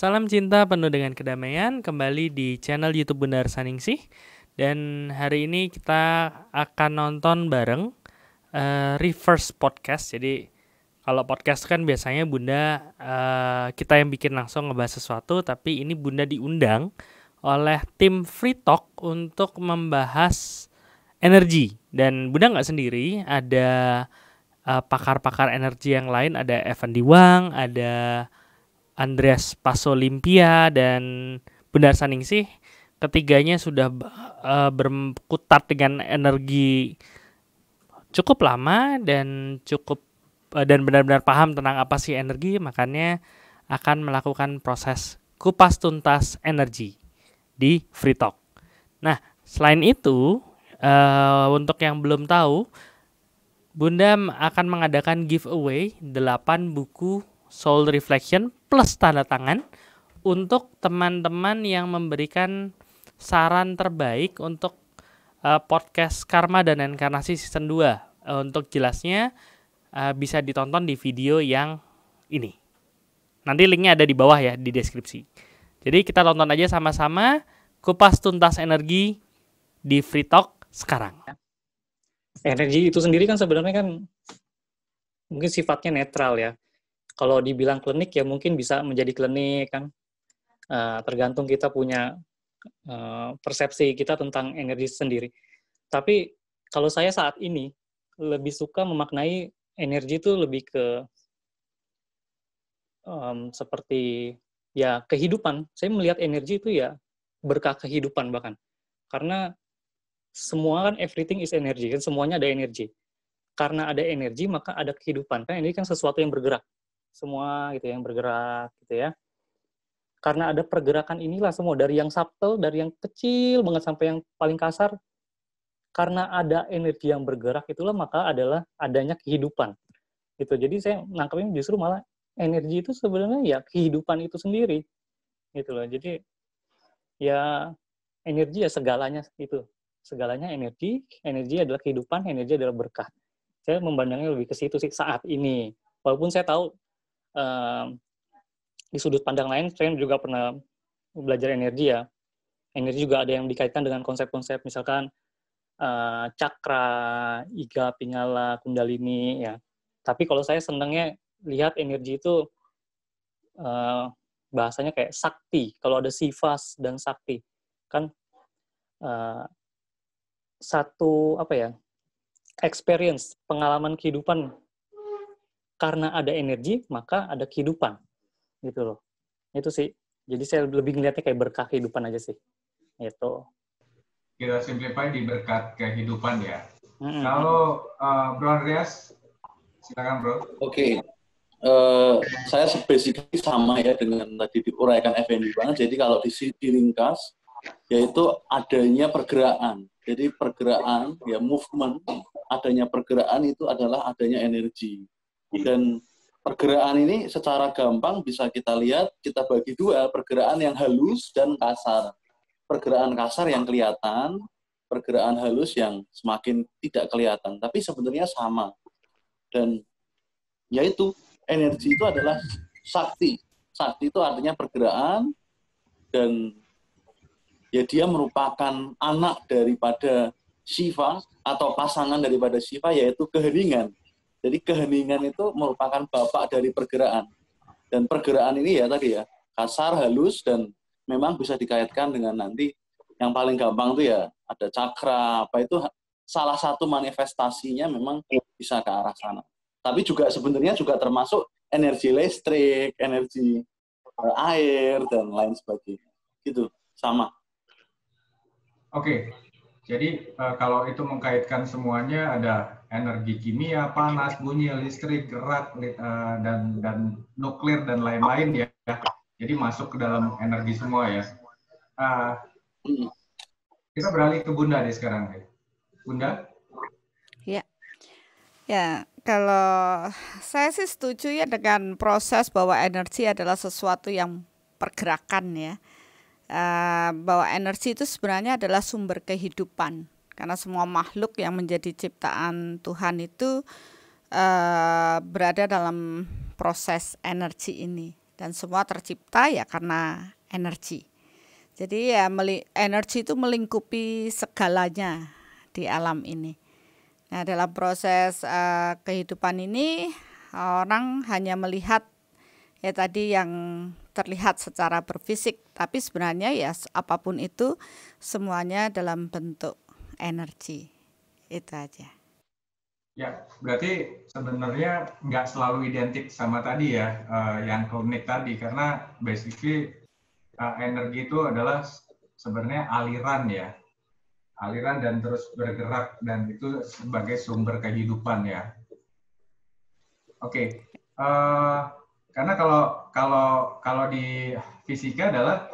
Salam cinta penuh dengan kedamaian kembali di channel YouTube Bunda Saningsih dan hari ini kita akan nonton bareng uh, reverse podcast. Jadi kalau podcast kan biasanya Bunda uh, kita yang bikin langsung ngebahas sesuatu tapi ini Bunda diundang oleh tim Free Talk untuk membahas energi dan Bunda nggak sendiri ada pakar uh, eh, pakar -pakar energi yang lain ada Evan Diwang, ada Andreas Pasolimpia dan Benar Saningsih ketiganya sudah uh, berkutat dengan energi cukup lama dan cukup uh, dan benar-benar paham tentang apa sih energi makanya akan melakukan proses kupas tuntas energi di Free Talk. Nah, selain itu uh, untuk yang belum tahu Bunda akan mengadakan giveaway 8 buku soul reflection plus tanda tangan untuk teman-teman yang memberikan saran terbaik untuk uh, podcast Karma dan Inkarnasi season 2. Uh, eh, untuk jelasnya uh, bisa ditonton di video yang ini. Nanti linknya ada di bawah ya di deskripsi. Jadi kita tonton aja sama-sama kupas tuntas energi di Free Talk sekarang. Energi itu sendiri kan sebenarnya kan mungkin sifatnya netral ya kalau dibilang klinik ya mungkin bisa menjadi klinik kan uh, tergantung kita punya uh, persepsi kita tentang energi sendiri tapi kalau saya saat ini lebih suka memaknai energi itu lebih ke um, seperti ya kehidupan saya melihat energi itu ya berkah kehidupan bahkan karena semua kan everything is energy kan semuanya ada energi karena ada energi maka ada kehidupan kan ini kan sesuatu yang bergerak semua gitu ya, yang bergerak gitu ya. Karena ada pergerakan inilah semua dari yang subtle, dari yang kecil banget sampai yang paling kasar. Karena ada energi yang bergerak itulah maka adalah adanya kehidupan. Gitu. Jadi saya nangkepnya justru malah energi itu sebenarnya ya kehidupan itu sendiri. Gitu loh. Jadi ya energi ya segalanya itu. Segalanya energi, energi adalah kehidupan, energi adalah berkah. Saya memandangnya lebih ke situ sih saat ini walaupun saya tahu di sudut pandang lain saya juga pernah belajar energi ya energi juga ada yang dikaitkan dengan konsep-konsep misalkan uh, cakra iga pingala kundalini ya tapi kalau saya senangnya lihat energi itu uh, bahasanya kayak sakti kalau ada sifas dan sakti kan uh, satu apa ya experience pengalaman kehidupan karena ada energi maka ada kehidupan gitu loh itu sih jadi saya lebih ngeliatnya kayak berkah kehidupan aja sih itu kita simplify di berkat kehidupan ya mm-hmm. kalau uh, eh, Bro Andreas silakan Bro oke okay. uh, eh, saya basically sama ya dengan tadi diuraikan FNB banget jadi kalau di ringkas yaitu adanya pergerakan jadi pergerakan ya movement adanya pergerakan itu adalah adanya energi dan pergerakan ini secara gampang bisa kita lihat, kita bagi dua, pergerakan yang halus dan kasar. Pergerakan kasar yang kelihatan, pergerakan halus yang semakin tidak kelihatan, tapi sebenarnya sama. Dan yaitu energi itu adalah sakti. Sakti itu artinya pergerakan dan ya dia merupakan anak daripada Shiva atau pasangan daripada Shiva yaitu keheningan. Jadi keheningan itu merupakan bapak dari pergerakan Dan pergerakan ini ya tadi ya, kasar, halus, dan memang bisa dikaitkan dengan nanti yang paling gampang itu ya ada cakra apa itu salah satu manifestasinya memang bisa ke arah sana. Tapi juga sebenarnya juga termasuk energi listrik, energi eh, air dan lain sebagainya. Gitu, sama. Oke. Jadi uh, kalau itu mengkaitkan semuanya ada energi kimia, panas, bunyi, listrik, gerak, eh, dan dan nuklir dan lain-lain ya. Jadi masuk ke dalam energi semua ya. Uh, kita beralih ke Bunda deh sekarang. Bunda? Ya. Ya, kalau saya sih setuju ya dengan proses bahwa energi adalah sesuatu yang pergerakan ya. Eh, bahwa energi itu sebenarnya adalah sumber kehidupan karena semua makhluk yang menjadi ciptaan Tuhan itu uh, berada dalam proses energi ini dan semua tercipta ya karena energi. Jadi ya energi itu melingkupi segalanya di alam ini. Nah, dalam proses uh, kehidupan ini orang hanya melihat ya tadi yang terlihat secara berfisik, tapi sebenarnya ya apapun itu semuanya dalam bentuk energi. Itu aja. Ya, berarti sebenarnya nggak selalu identik sama tadi ya, uh, yang klinik tadi, karena basically uh, energi itu adalah sebenarnya aliran ya, aliran dan terus bergerak dan itu sebagai sumber kehidupan ya. Oke, okay. uh, eh, karena kalau kalau kalau di fisika adalah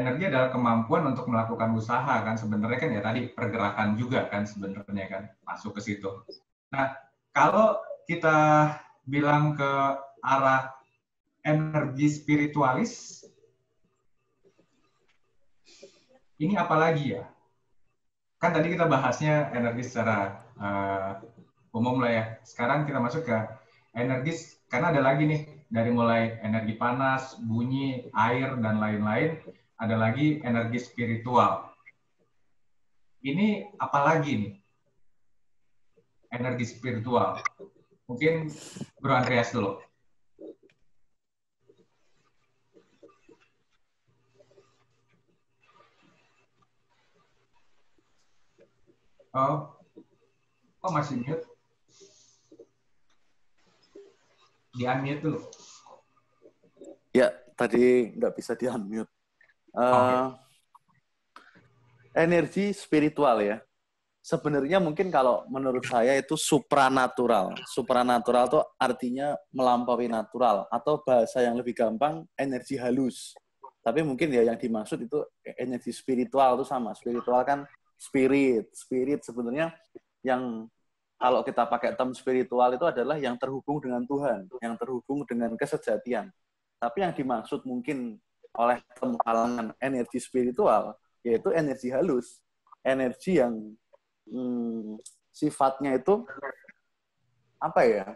energi adalah kemampuan untuk melakukan usaha kan sebenarnya kan ya tadi pergerakan juga kan sebenarnya kan masuk ke situ. Nah, kalau kita bilang ke arah energi spiritualis ini apa lagi ya? Kan tadi kita bahasnya energi secara uh, umum lah ya. Sekarang kita masuk ke energi karena ada lagi nih dari mulai energi panas, bunyi, air dan lain-lain ada lagi energi spiritual. Ini apalagi nih? Energi spiritual. Mungkin Bro Andreas dulu. Oh, kok masih mute? Di unmute dulu. Ya, tadi nggak bisa di unmute okay. Eh, energi spiritual ya. Sebenarnya mungkin kalau menurut saya itu supranatural. Supranatural itu artinya melampaui natural atau bahasa yang lebih gampang energi halus. Tapi mungkin ya yang dimaksud itu energi spiritual itu sama. Spiritual kan spirit. Spirit sebenarnya yang kalau kita pakai term spiritual itu adalah yang terhubung dengan Tuhan, yang terhubung dengan kesejatian. Tapi yang dimaksud mungkin oleh kemalangan energi spiritual, yaitu energi halus, energi yang hmm, sifatnya itu apa ya,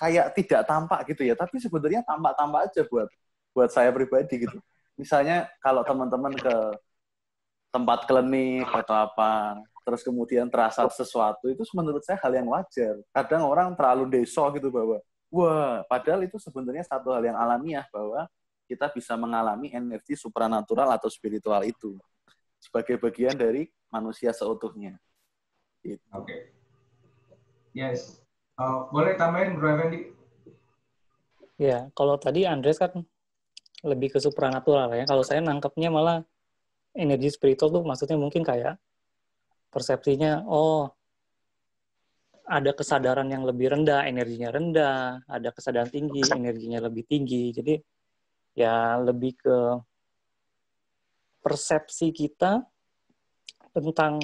kayak tidak tampak gitu ya, tapi sebenarnya tampak-tampak aja buat buat saya pribadi gitu. Misalnya kalau teman-teman ke tempat klinik atau apa, terus kemudian terasa sesuatu itu menurut saya hal yang wajar. Kadang orang terlalu deso gitu bahwa wah padahal itu sebenarnya satu hal yang alamiah bahwa kita bisa mengalami energi supranatural atau spiritual itu sebagai bagian dari manusia seutuhnya. Gitu. Oke. Okay. Yes. Uh, boleh tambahin Bro Effendi? Ya, kalau tadi Andres kan lebih ke supranatural ya. Kalau saya nangkepnya malah energi spiritual tuh maksudnya mungkin kayak persepsinya oh ada kesadaran yang lebih rendah, energinya rendah, ada kesadaran tinggi, energinya lebih tinggi. Jadi ya lebih ke persepsi kita tentang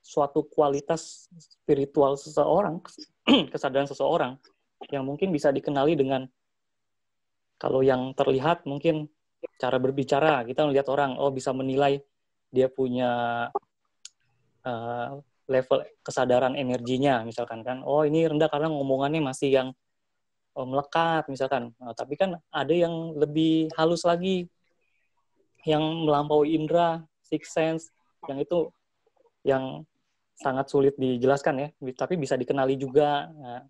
suatu kualitas spiritual seseorang, kesadaran seseorang yang mungkin bisa dikenali dengan kalau yang terlihat mungkin cara berbicara kita melihat orang oh bisa menilai dia punya uh, level kesadaran energinya misalkan kan oh ini rendah karena ngomongannya masih yang Eh, melekat misalkan. Nah, tapi kan ada yang lebih halus lagi yang melampaui indera, six sense, yang itu yang sangat sulit dijelaskan ya, tapi bisa dikenali juga. Nah,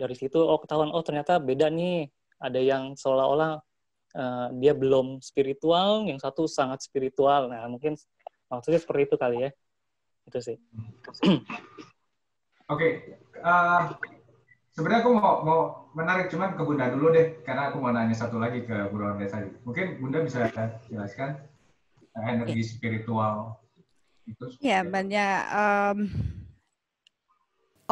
dari situ oh ketahuan oh ternyata beda nih, ada yang seolah-olah uh, dia belum spiritual, yang satu sangat spiritual. Nah, mungkin maksudnya seperti itu kali ya. Itu sih. Oke. Okay. Uh eh, Sebenarnya aku mau, mau menarik cuman ke Bunda dulu deh, karena aku mau nanya satu lagi ke Bunda Desa. Mungkin Bunda bisa jelaskan energi iya. spiritual itu. Ya banyak um,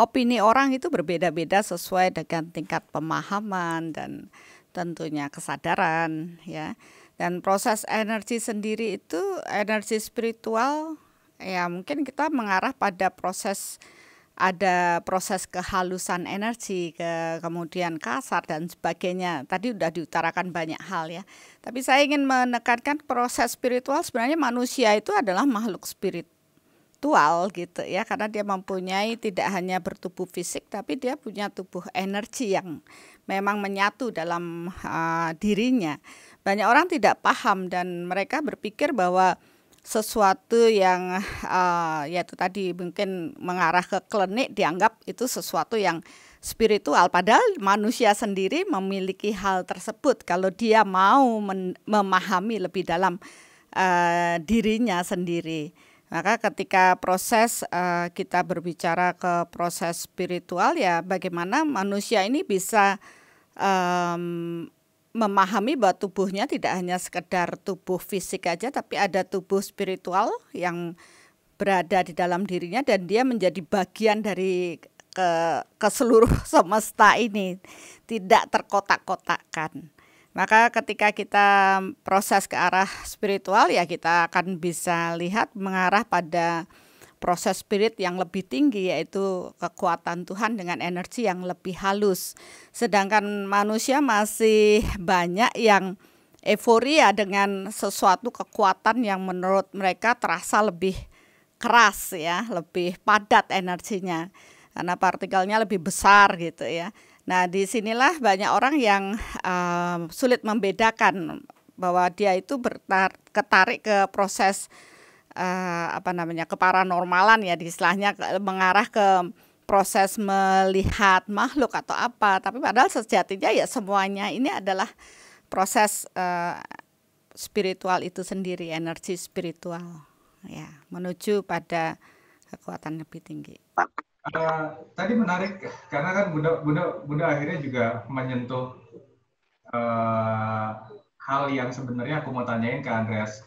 opini orang itu berbeda-beda sesuai dengan tingkat pemahaman dan tentunya kesadaran ya. Dan proses energi sendiri itu energi spiritual ya mungkin kita mengarah pada proses ada proses kehalusan energi, ke, kemudian kasar dan sebagainya. Tadi sudah diutarakan banyak hal ya. Tapi saya ingin menekankan proses spiritual sebenarnya manusia itu adalah makhluk spiritual gitu ya karena dia mempunyai tidak hanya bertubuh fisik tapi dia punya tubuh energi yang memang menyatu dalam uh, dirinya. Banyak orang tidak paham dan mereka berpikir bahwa sesuatu yang uh, eh, yaitu tadi mungkin mengarah ke klinik dianggap itu sesuatu yang spiritual padahal manusia sendiri memiliki hal tersebut kalau dia mau memahami lebih dalam uh, dirinya sendiri maka ketika proses uh, kita berbicara ke proses spiritual ya bagaimana manusia ini bisa um, memahami bahwa tubuhnya tidak hanya sekedar tubuh fisik aja tapi ada tubuh spiritual yang berada di dalam dirinya dan dia menjadi bagian dari ke, ke seluruh semesta ini tidak terkotak-kotakkan. Maka ketika kita proses ke arah spiritual ya kita akan bisa lihat mengarah pada proses spirit yang lebih tinggi yaitu kekuatan Tuhan dengan energi yang lebih halus. Sedangkan manusia masih banyak yang euforia dengan sesuatu kekuatan yang menurut mereka terasa lebih keras ya, lebih padat energinya. Karena partikelnya lebih besar gitu ya. Nah, disinilah banyak orang yang uh, sulit membedakan bahwa dia itu ketarik ke proses uh, apa namanya keparanormalan ya istilahnya mengarah ke proses melihat makhluk atau apa tapi padahal sejatinya ya semuanya ini adalah proses uh, spiritual itu sendiri energi spiritual ya menuju pada kekuatan lebih tinggi uh, tadi menarik karena kan bunda-bunda bunda akhirnya juga menyentuh uh, hal yang sebenarnya aku mau tanyain ke Andreas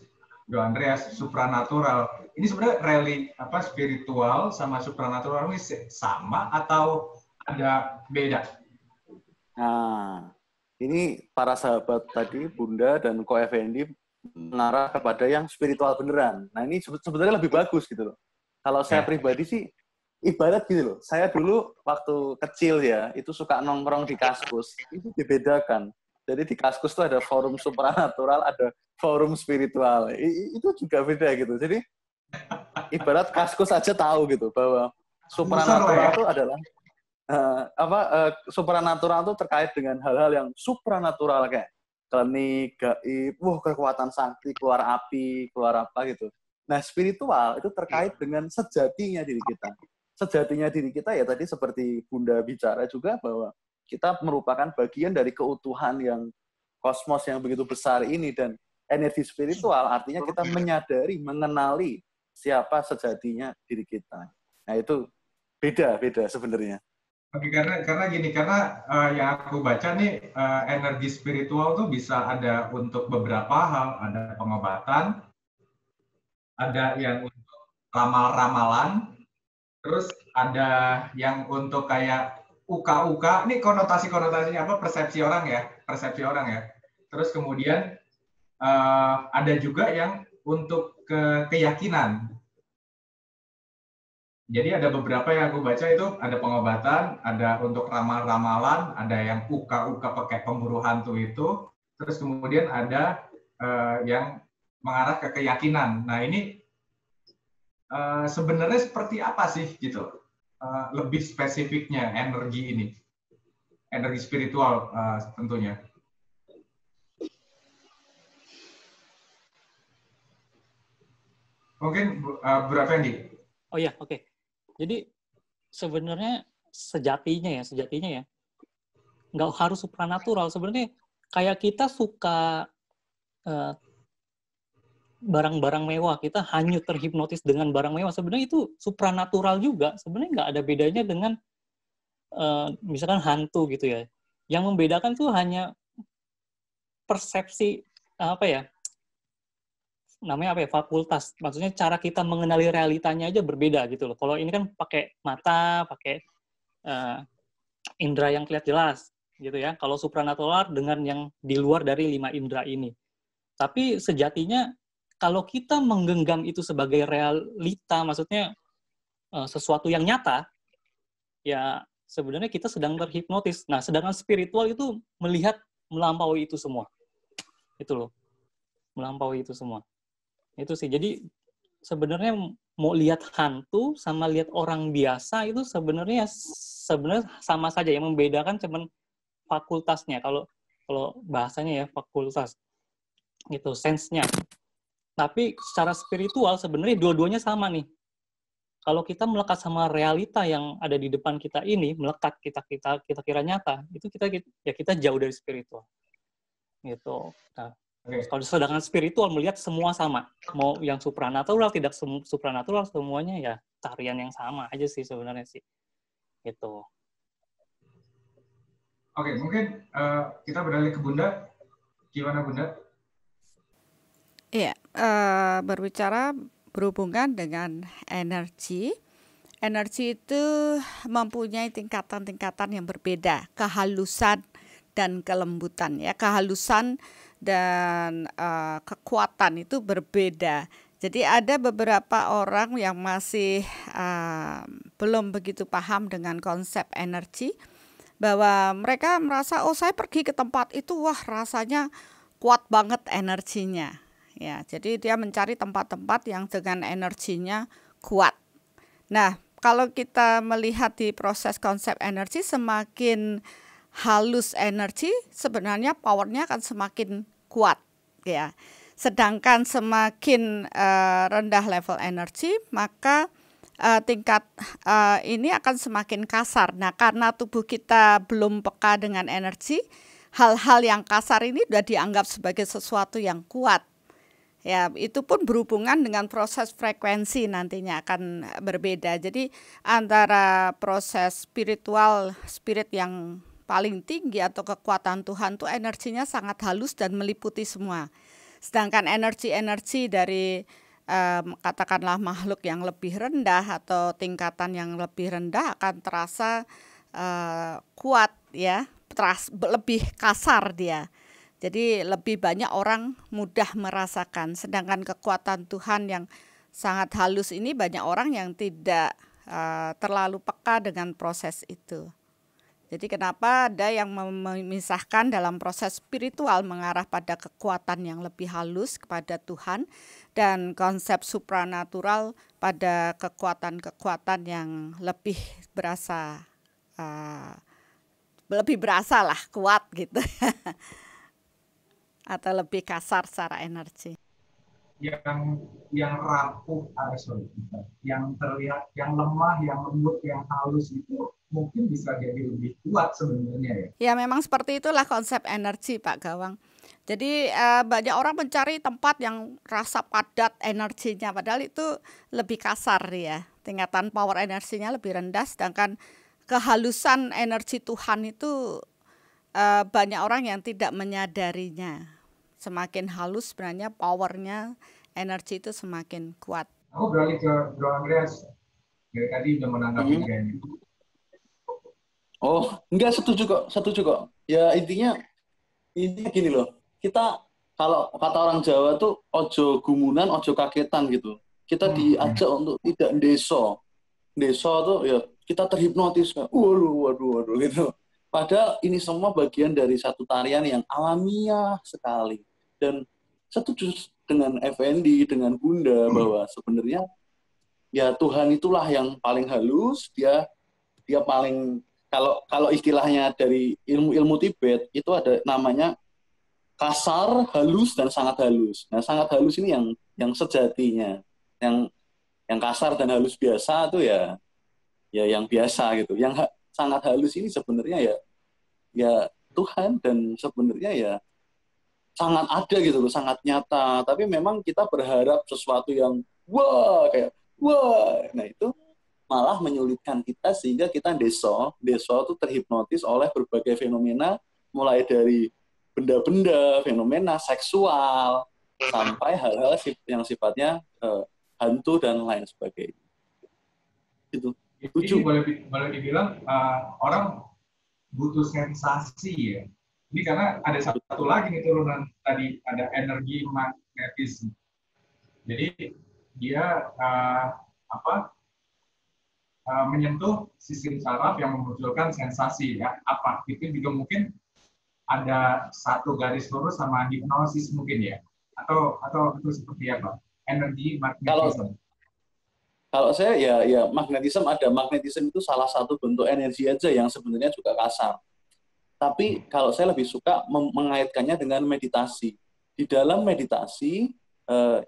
Do Andreas supranatural ini sebenarnya rally apa spiritual sama supranatural ini sama atau ada beda? Nah, ini para sahabat tadi Bunda dan Ko Effendi mengarah kepada yang spiritual beneran. Nah, ini sebenarnya lebih bagus gitu loh. Kalau saya ya. pribadi sih ibarat gitu loh. Saya dulu waktu kecil ya, itu suka nongkrong di kaskus, itu dibedakan. Jadi di Kaskus tuh ada forum supranatural, ada forum spiritual. I, itu juga beda gitu. Jadi ibarat Kaskus aja tahu gitu bahwa supranatural ya? itu adalah uh, apa uh, supranatural itu terkait dengan hal-hal yang supranatural kayak klinik, gaib, wah kekuatan sakti, keluar api, keluar apa gitu. Nah, spiritual itu terkait dengan sejatinya diri kita. Sejatinya diri kita ya tadi seperti Bunda bicara juga bahwa kita merupakan bagian dari keutuhan yang kosmos yang begitu besar ini dan energi spiritual artinya kita menyadari, mengenali siapa sejatinya diri kita. Nah itu beda beda sebenarnya. Oke, karena karena gini karena uh, yang aku baca nih uh, energi spiritual tuh bisa ada untuk beberapa hal, ada pengobatan, ada yang untuk ramal-ramalan, terus ada yang untuk kayak uka-uka, ini konotasi konotasinya apa persepsi orang ya, persepsi orang ya. Terus kemudian uh, ada juga yang untuk ke keyakinan. Jadi ada beberapa yang aku baca itu ada pengobatan, ada untuk ramal-ramalan, ada yang uka-uka pakai pemburu hantu itu, terus kemudian ada uh, yang mengarah ke keyakinan. Nah ini uh, sebenarnya seperti apa sih gitu? Eh, lebih spesifiknya energi ini, energi spiritual uh, tentunya. Mungkin uh, berapa yang Oh ya, oke. Okay. Jadi sebenarnya sejatinya ya, sejatinya ya, nggak harus supranatural. Sebenarnya kayak kita suka uh, barang-barang mewah kita hanyut terhipnotis dengan barang mewah sebenarnya itu supranatural juga sebenarnya nggak ada bedanya dengan uh, misalkan hantu gitu ya yang membedakan tuh hanya persepsi apa ya namanya apa ya fakultas maksudnya cara kita mengenali realitanya aja berbeda gitu loh kalau ini kan pakai mata pakai uh, indera yang kelihatan jelas gitu ya kalau supranatural dengan yang di luar dari lima indera ini tapi sejatinya kalau kita menggenggam itu sebagai realita, maksudnya eh, sesuatu yang nyata, ya sebenarnya kita sedang terhipnotis. Nah, sedangkan spiritual itu melihat melampaui itu semua. Itu loh. Melampaui itu semua. Itu sih. Jadi sebenarnya mau lihat hantu sama lihat orang biasa itu sebenarnya sebenarnya sama saja yang membedakan cuman fakultasnya kalau kalau bahasanya ya fakultas gitu sensenya tapi secara spiritual sebenarnya dua-duanya sama nih. Kalau kita melekat sama realita yang ada di depan kita ini, melekat kita kita kita kira nyata, itu kita ya kita jauh dari spiritual. Gitu. Nah, Okay. Kalau sedangkan spiritual melihat semua sama, mau yang supranatural tidak sem supranatural semuanya ya tarian yang sama aja sih sebenarnya sih, gitu. Oke, okay, mungkin uh, kita beralih ke Bunda. Gimana Bunda? Iya, uh, berbicara berhubungan dengan energi. Energi itu mempunyai tingkatan-tingkatan yang berbeda, kehalusan dan kelembutan ya. Kehalusan dan uh, kekuatan itu berbeda. Jadi ada beberapa orang yang masih uh, belum begitu paham dengan konsep energi bahwa mereka merasa oh saya pergi ke tempat itu wah rasanya kuat banget energinya Ya, jadi dia mencari tempat-tempat yang dengan energinya kuat. Nah, kalau kita melihat di proses konsep energi semakin halus energi, sebenarnya powernya akan semakin kuat, ya. Sedangkan semakin uh, rendah level energi, maka uh, tingkat uh, ini akan semakin kasar. Nah, karena tubuh kita belum peka dengan energi, hal-hal yang kasar ini sudah dianggap sebagai sesuatu yang kuat Ya, itu pun berhubungan dengan proses frekuensi nantinya akan berbeda. Jadi antara proses spiritual, spirit yang paling tinggi atau kekuatan Tuhan tuh energinya sangat halus dan meliputi semua. Sedangkan energi-energi dari um, katakanlah makhluk yang lebih rendah atau tingkatan yang lebih rendah akan terasa uh, kuat ya, teras lebih kasar dia. Jadi lebih banyak orang mudah merasakan, sedangkan kekuatan Tuhan yang sangat halus ini banyak orang yang tidak uh, terlalu peka dengan proses itu. Jadi kenapa ada yang memisahkan dalam proses spiritual mengarah pada kekuatan yang lebih halus kepada Tuhan dan konsep supranatural pada kekuatan-kekuatan yang lebih berasa uh, lebih berasa lah kuat gitu. atau lebih kasar secara energi? Yang yang rapuh, ah, sorry, yang terlihat, yang lemah, yang lembut, yang halus itu mungkin bisa jadi lebih kuat sebenarnya ya. Ya memang seperti itulah konsep energi Pak Gawang. Jadi eh, banyak orang mencari tempat yang rasa padat energinya, padahal itu lebih kasar ya. Tingkatan power energinya lebih rendah, sedangkan kehalusan energi Tuhan itu uh, banyak orang yang tidak menyadarinya. Semakin halus sebenarnya powernya, energi itu semakin kuat. Aku beralih ke Bro Andreas. Dari tadi udah menanggapi mm -hmm. Oh, enggak setuju kok, setuju kok. Ya intinya ini gini loh. Kita kalau kata orang Jawa tuh ojo gumunan, ojo kagetan gitu. Kita hmm. diajak hmm. untuk tidak deso. Deso tuh ya kita terhipnotis. Waduh, waduh, waduh gitu Padahal ini semua bagian dari satu tarian yang alamiah sekali. Dan setuju dengan FND, dengan Bunda hmm. bahwa sebenarnya ya Tuhan itulah yang paling halus, dia dia paling kalau kalau istilahnya dari ilmu-ilmu Tibet itu ada namanya kasar, halus dan sangat halus. Nah, sangat halus ini yang yang sejatinya. Yang yang kasar dan halus biasa tuh ya ya yang biasa gitu. Yang sangat halus ini sebenarnya ya ya Tuhan dan sebenarnya ya sangat ada gitu loh, sangat nyata. Tapi memang kita berharap sesuatu yang wah kayak wah. Nah itu malah menyulitkan kita sehingga kita deso, deso itu terhipnotis oleh berbagai fenomena mulai dari benda-benda, fenomena seksual sampai hal-hal yang sifatnya uh, hantu dan lain sebagainya. Gitu lucu boleh boleh dibilang uh, orang butuh sensasi ya. Ini karena ada satu, lagi nih turunan tadi ada energi magnetisme. Jadi dia uh, apa uh, menyentuh sistem saraf yang memunculkan sensasi ya apa itu juga mungkin ada satu garis lurus sama hipnosis mungkin ya atau atau itu seperti apa energi magnetisme. Kalau kalau saya ya ya magnetisme ada magnetisme itu salah satu bentuk energi aja yang sebenarnya juga kasar. Tapi kalau saya lebih suka mengaitkannya dengan meditasi. Di dalam meditasi eh,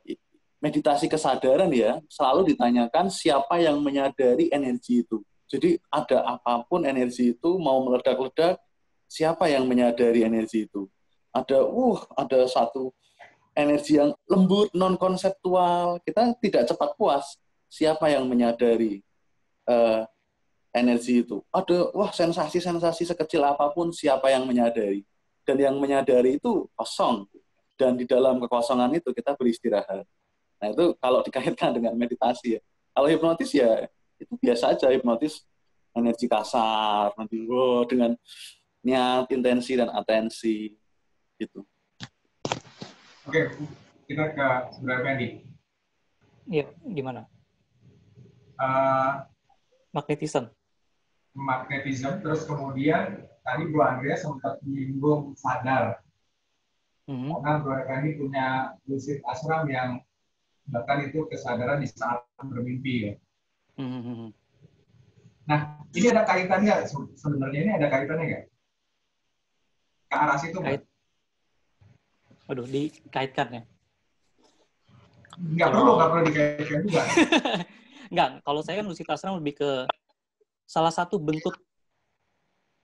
meditasi kesadaran ya selalu ditanyakan siapa yang menyadari energi itu. Jadi ada apapun energi itu mau meledak-ledak siapa yang menyadari energi itu. Ada uh ada satu energi yang lembut non konseptual kita tidak cepat puas siapa yang menyadari uh, energi itu? Ada, wah sensasi-sensasi sekecil apapun siapa yang menyadari? Dan yang menyadari itu kosong. Dan di dalam kekosongan itu kita beristirahat. Nah itu kalau dikaitkan dengan meditasi ya. Kalau hipnotis ya itu biasa aja hipnotis energi kasar, nanti wow, oh, dengan niat, intensi, dan atensi gitu. Oke, kita ke sebelah Fendi. Iya, gimana? Eh, magnetism. Magnetism, terus kemudian tadi Bu Andrea sempat menyinggung sadar. Mm-hmm. Karena Bu Andrea ini punya lucid asram yang bahkan itu kesadaran di saat bermimpi ya. Mm-hmm. Nah, ini ada kaitannya sebenarnya ini ada kaitannya nggak? Ke arah situ Kait. Aduh, dikaitkan ya? Nggak perlu, nggak perlu dikaitkan juga. Enggak, kalau saya kan musik lebih ke salah satu bentuk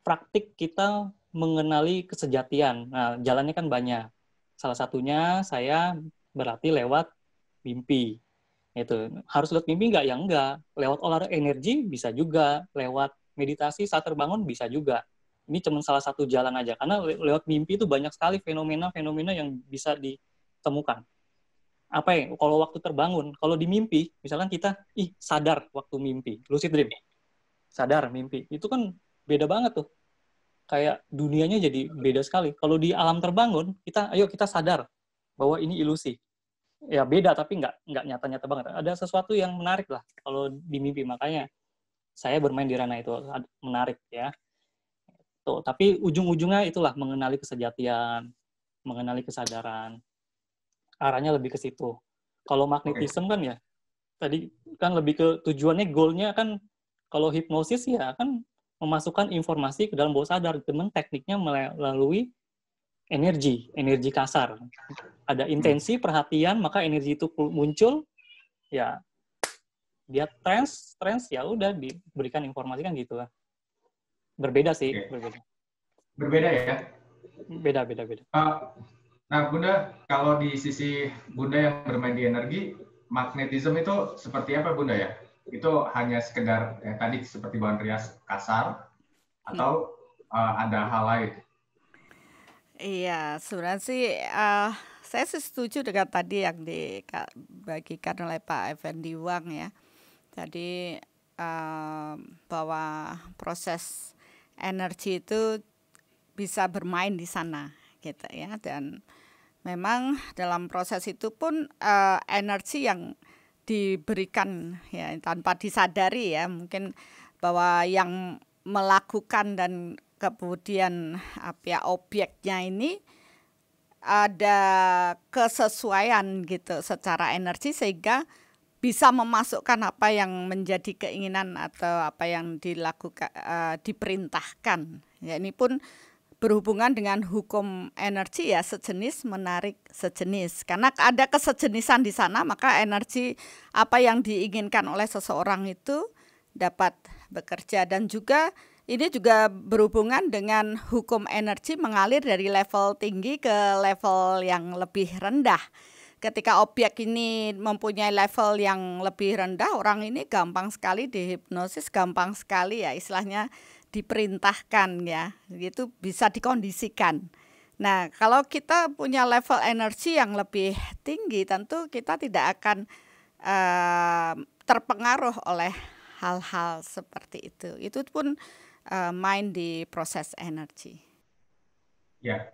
praktik kita mengenali kesejatian. Nah, jalannya kan banyak. Salah satunya saya berarti lewat mimpi. Itu harus lewat mimpi enggak? Ya enggak. Lewat olahraga energi bisa juga, lewat meditasi saat terbangun bisa juga. Ini cuma salah satu jalan aja karena lewat mimpi itu banyak sekali fenomena-fenomena yang bisa ditemukan apa ya kalau waktu terbangun kalau di mimpi misalkan kita ih sadar waktu mimpi lucid dream sadar mimpi itu kan beda banget tuh kayak dunianya jadi beda sekali kalau di alam terbangun kita ayo kita sadar bahwa ini ilusi ya beda tapi nggak nggak nyata nyata banget ada sesuatu yang menarik lah kalau di mimpi makanya saya bermain di ranah itu menarik ya tuh tapi ujung ujungnya itulah mengenali kesejatian mengenali kesadaran arahnya lebih ke situ. Kalau magnetism okay. kan ya, tadi kan lebih ke tujuannya, goalnya kan kalau hipnosis ya kan memasukkan informasi ke dalam bawah sadar, temen. tekniknya melalui energi, energi kasar. Ada hmm. intensi, perhatian, maka energi itu muncul, ya dia trans, trans ya udah diberikan informasi kan gitu lah. Berbeda sih, okay. berbeda. Berbeda ya? Beda, beda, beda. Uh, Nah, Bunda, kalau di sisi Bunda yang bermain di energi, magnetisme itu seperti apa, Bunda ya? Itu hanya sekedar ya, tadi seperti bahan Rias kasar atau hmm. uh, ada hal lain? Iya, sebenarnya sih uh, saya setuju dengan tadi yang dibagikan oleh Pak Effendi Wang ya. Jadi uh, bahwa proses energi itu bisa bermain di sana gitu ya dan memang dalam proses itu pun uh, energi yang diberikan ya tanpa disadari ya mungkin bahwa yang melakukan dan kemudian eh, apa ya objeknya ini ada kesesuaian gitu secara energi sehingga bisa memasukkan apa yang menjadi keinginan atau apa yang dilakukan uh, eh, diperintahkan ya ini pun berhubungan dengan hukum energi ya sejenis menarik sejenis karena ada kesejenisan di sana maka energi apa yang diinginkan oleh seseorang itu dapat bekerja dan juga ini juga berhubungan dengan hukum energi mengalir dari level tinggi ke level yang lebih rendah ketika objek ini mempunyai level yang lebih rendah orang ini gampang sekali dihipnosis gampang sekali ya istilahnya diperintahkan ya, itu bisa dikondisikan. Nah, kalau kita punya level energi yang lebih tinggi, tentu kita tidak akan eh, terpengaruh oleh hal-hal seperti itu. Itu pun eh, main di proses energi. Ya,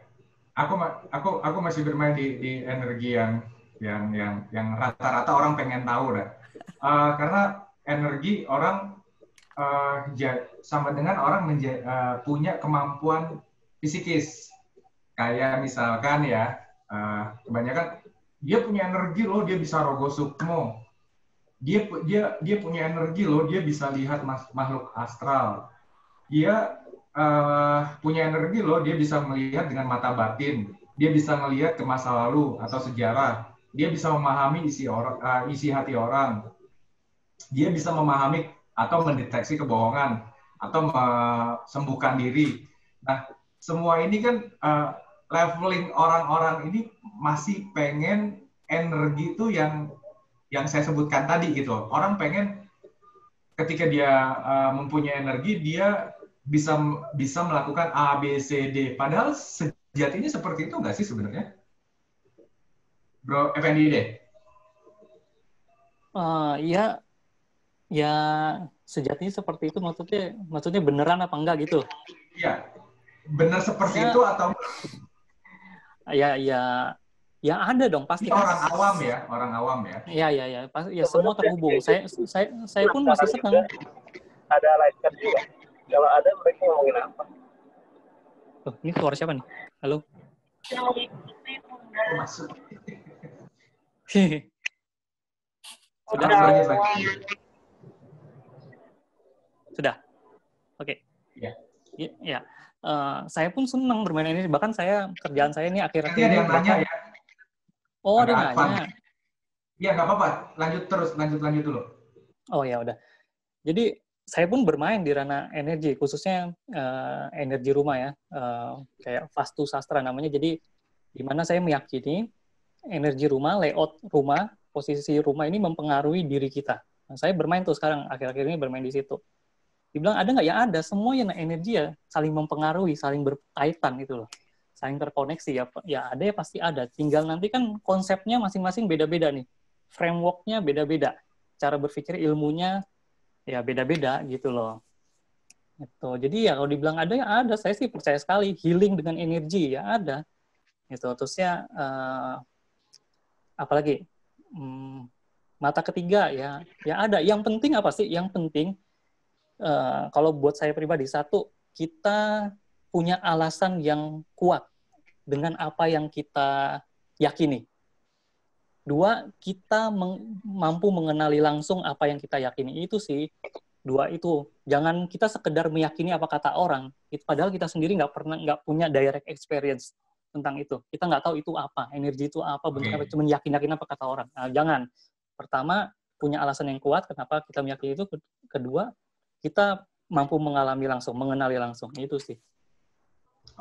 aku aku aku masih bermain di, di energi yang yang yang yang rata-rata orang pengen tahu, lah. Uh, karena energi orang uh, sama dengan orang menja, uh, punya kemampuan fisikis. Kayak misalkan ya, uh, kebanyakan dia punya energi loh, dia bisa rogo sukmo. Dia dia dia punya energi loh, dia bisa lihat makhluk astral. Dia uh, punya energi loh, dia bisa melihat dengan mata batin. Dia bisa melihat ke masa lalu atau sejarah. Dia bisa memahami isi orang, uh, isi hati orang. Dia bisa memahami atau mendeteksi kebohongan atau sembuhkan diri. Nah, semua ini kan uh, leveling orang-orang ini masih pengen energi itu yang yang saya sebutkan tadi gitu. Orang pengen ketika dia uh, mempunyai energi dia bisa bisa melakukan A B C D. Padahal sejatinya seperti itu nggak sih sebenarnya? Bro Effendi deh. Uh, iya, ya sejatinya seperti itu maksudnya maksudnya beneran apa enggak gitu? Iya. bener seperti ya, itu atau Ya ya ya ada dong pasti Ini kan. orang awam ya, orang awam ya. Iya iya iya, ya semua terhubung. Saya saya saya pun masih senang. Ada live juga. Kalau ada mereka ngomongin apa? tuh oh, ini keluar siapa nih? Halo. Masuk. Sudah. Sudah. Sudah? Oke. Okay. Ya. Ya. ya. Uh, eh, saya pun senang bermain ini. Bahkan saya kerjaan saya ini akhir-akhir ini. Ada nanya ya? ya. Oh, ada, ada nanya. Iya, nggak apa-apa. Lanjut terus, lanjut lanjut dulu. Oh ya udah. Jadi saya pun bermain di ranah energi, khususnya uh, energi rumah ya, uh, kayak vastu sastra namanya. Jadi di mana saya meyakini energi rumah, layout rumah, posisi rumah ini mempengaruhi diri kita. Nah, saya bermain tuh sekarang akhir-akhir ini bermain di situ dibilang ada nggak ya ada semua yang energi ya saling mempengaruhi saling berkaitan gitu loh saling terkoneksi ya ya ada ya pasti ada tinggal nanti kan konsepnya masing-masing beda-beda nih frameworknya beda-beda cara berpikir ilmunya ya beda-beda gitu loh itu jadi ya kalau dibilang ada ya ada saya sih percaya sekali healing dengan energi ya ada gitu terusnya uh, apalagi hmm, mata ketiga ya ya ada yang penting apa sih yang penting uh, kalau buat saya pribadi satu kita punya alasan yang kuat dengan apa yang kita yakini. Dua, kita meng, mampu mengenali langsung apa yang kita yakini. Itu sih dua itu. Jangan kita sekedar meyakini apa kata orang. padahal kita sendiri nggak pernah nggak punya direct experience tentang itu. Kita nggak tahu itu apa, energi itu apa, bentuk apa, hmm. cuma yakin-yakin apa kata orang. Nah, jangan. Pertama, punya alasan yang kuat kenapa kita meyakini itu. Kedua, kita mampu mengalami langsung, mengenali langsung. Itu sih.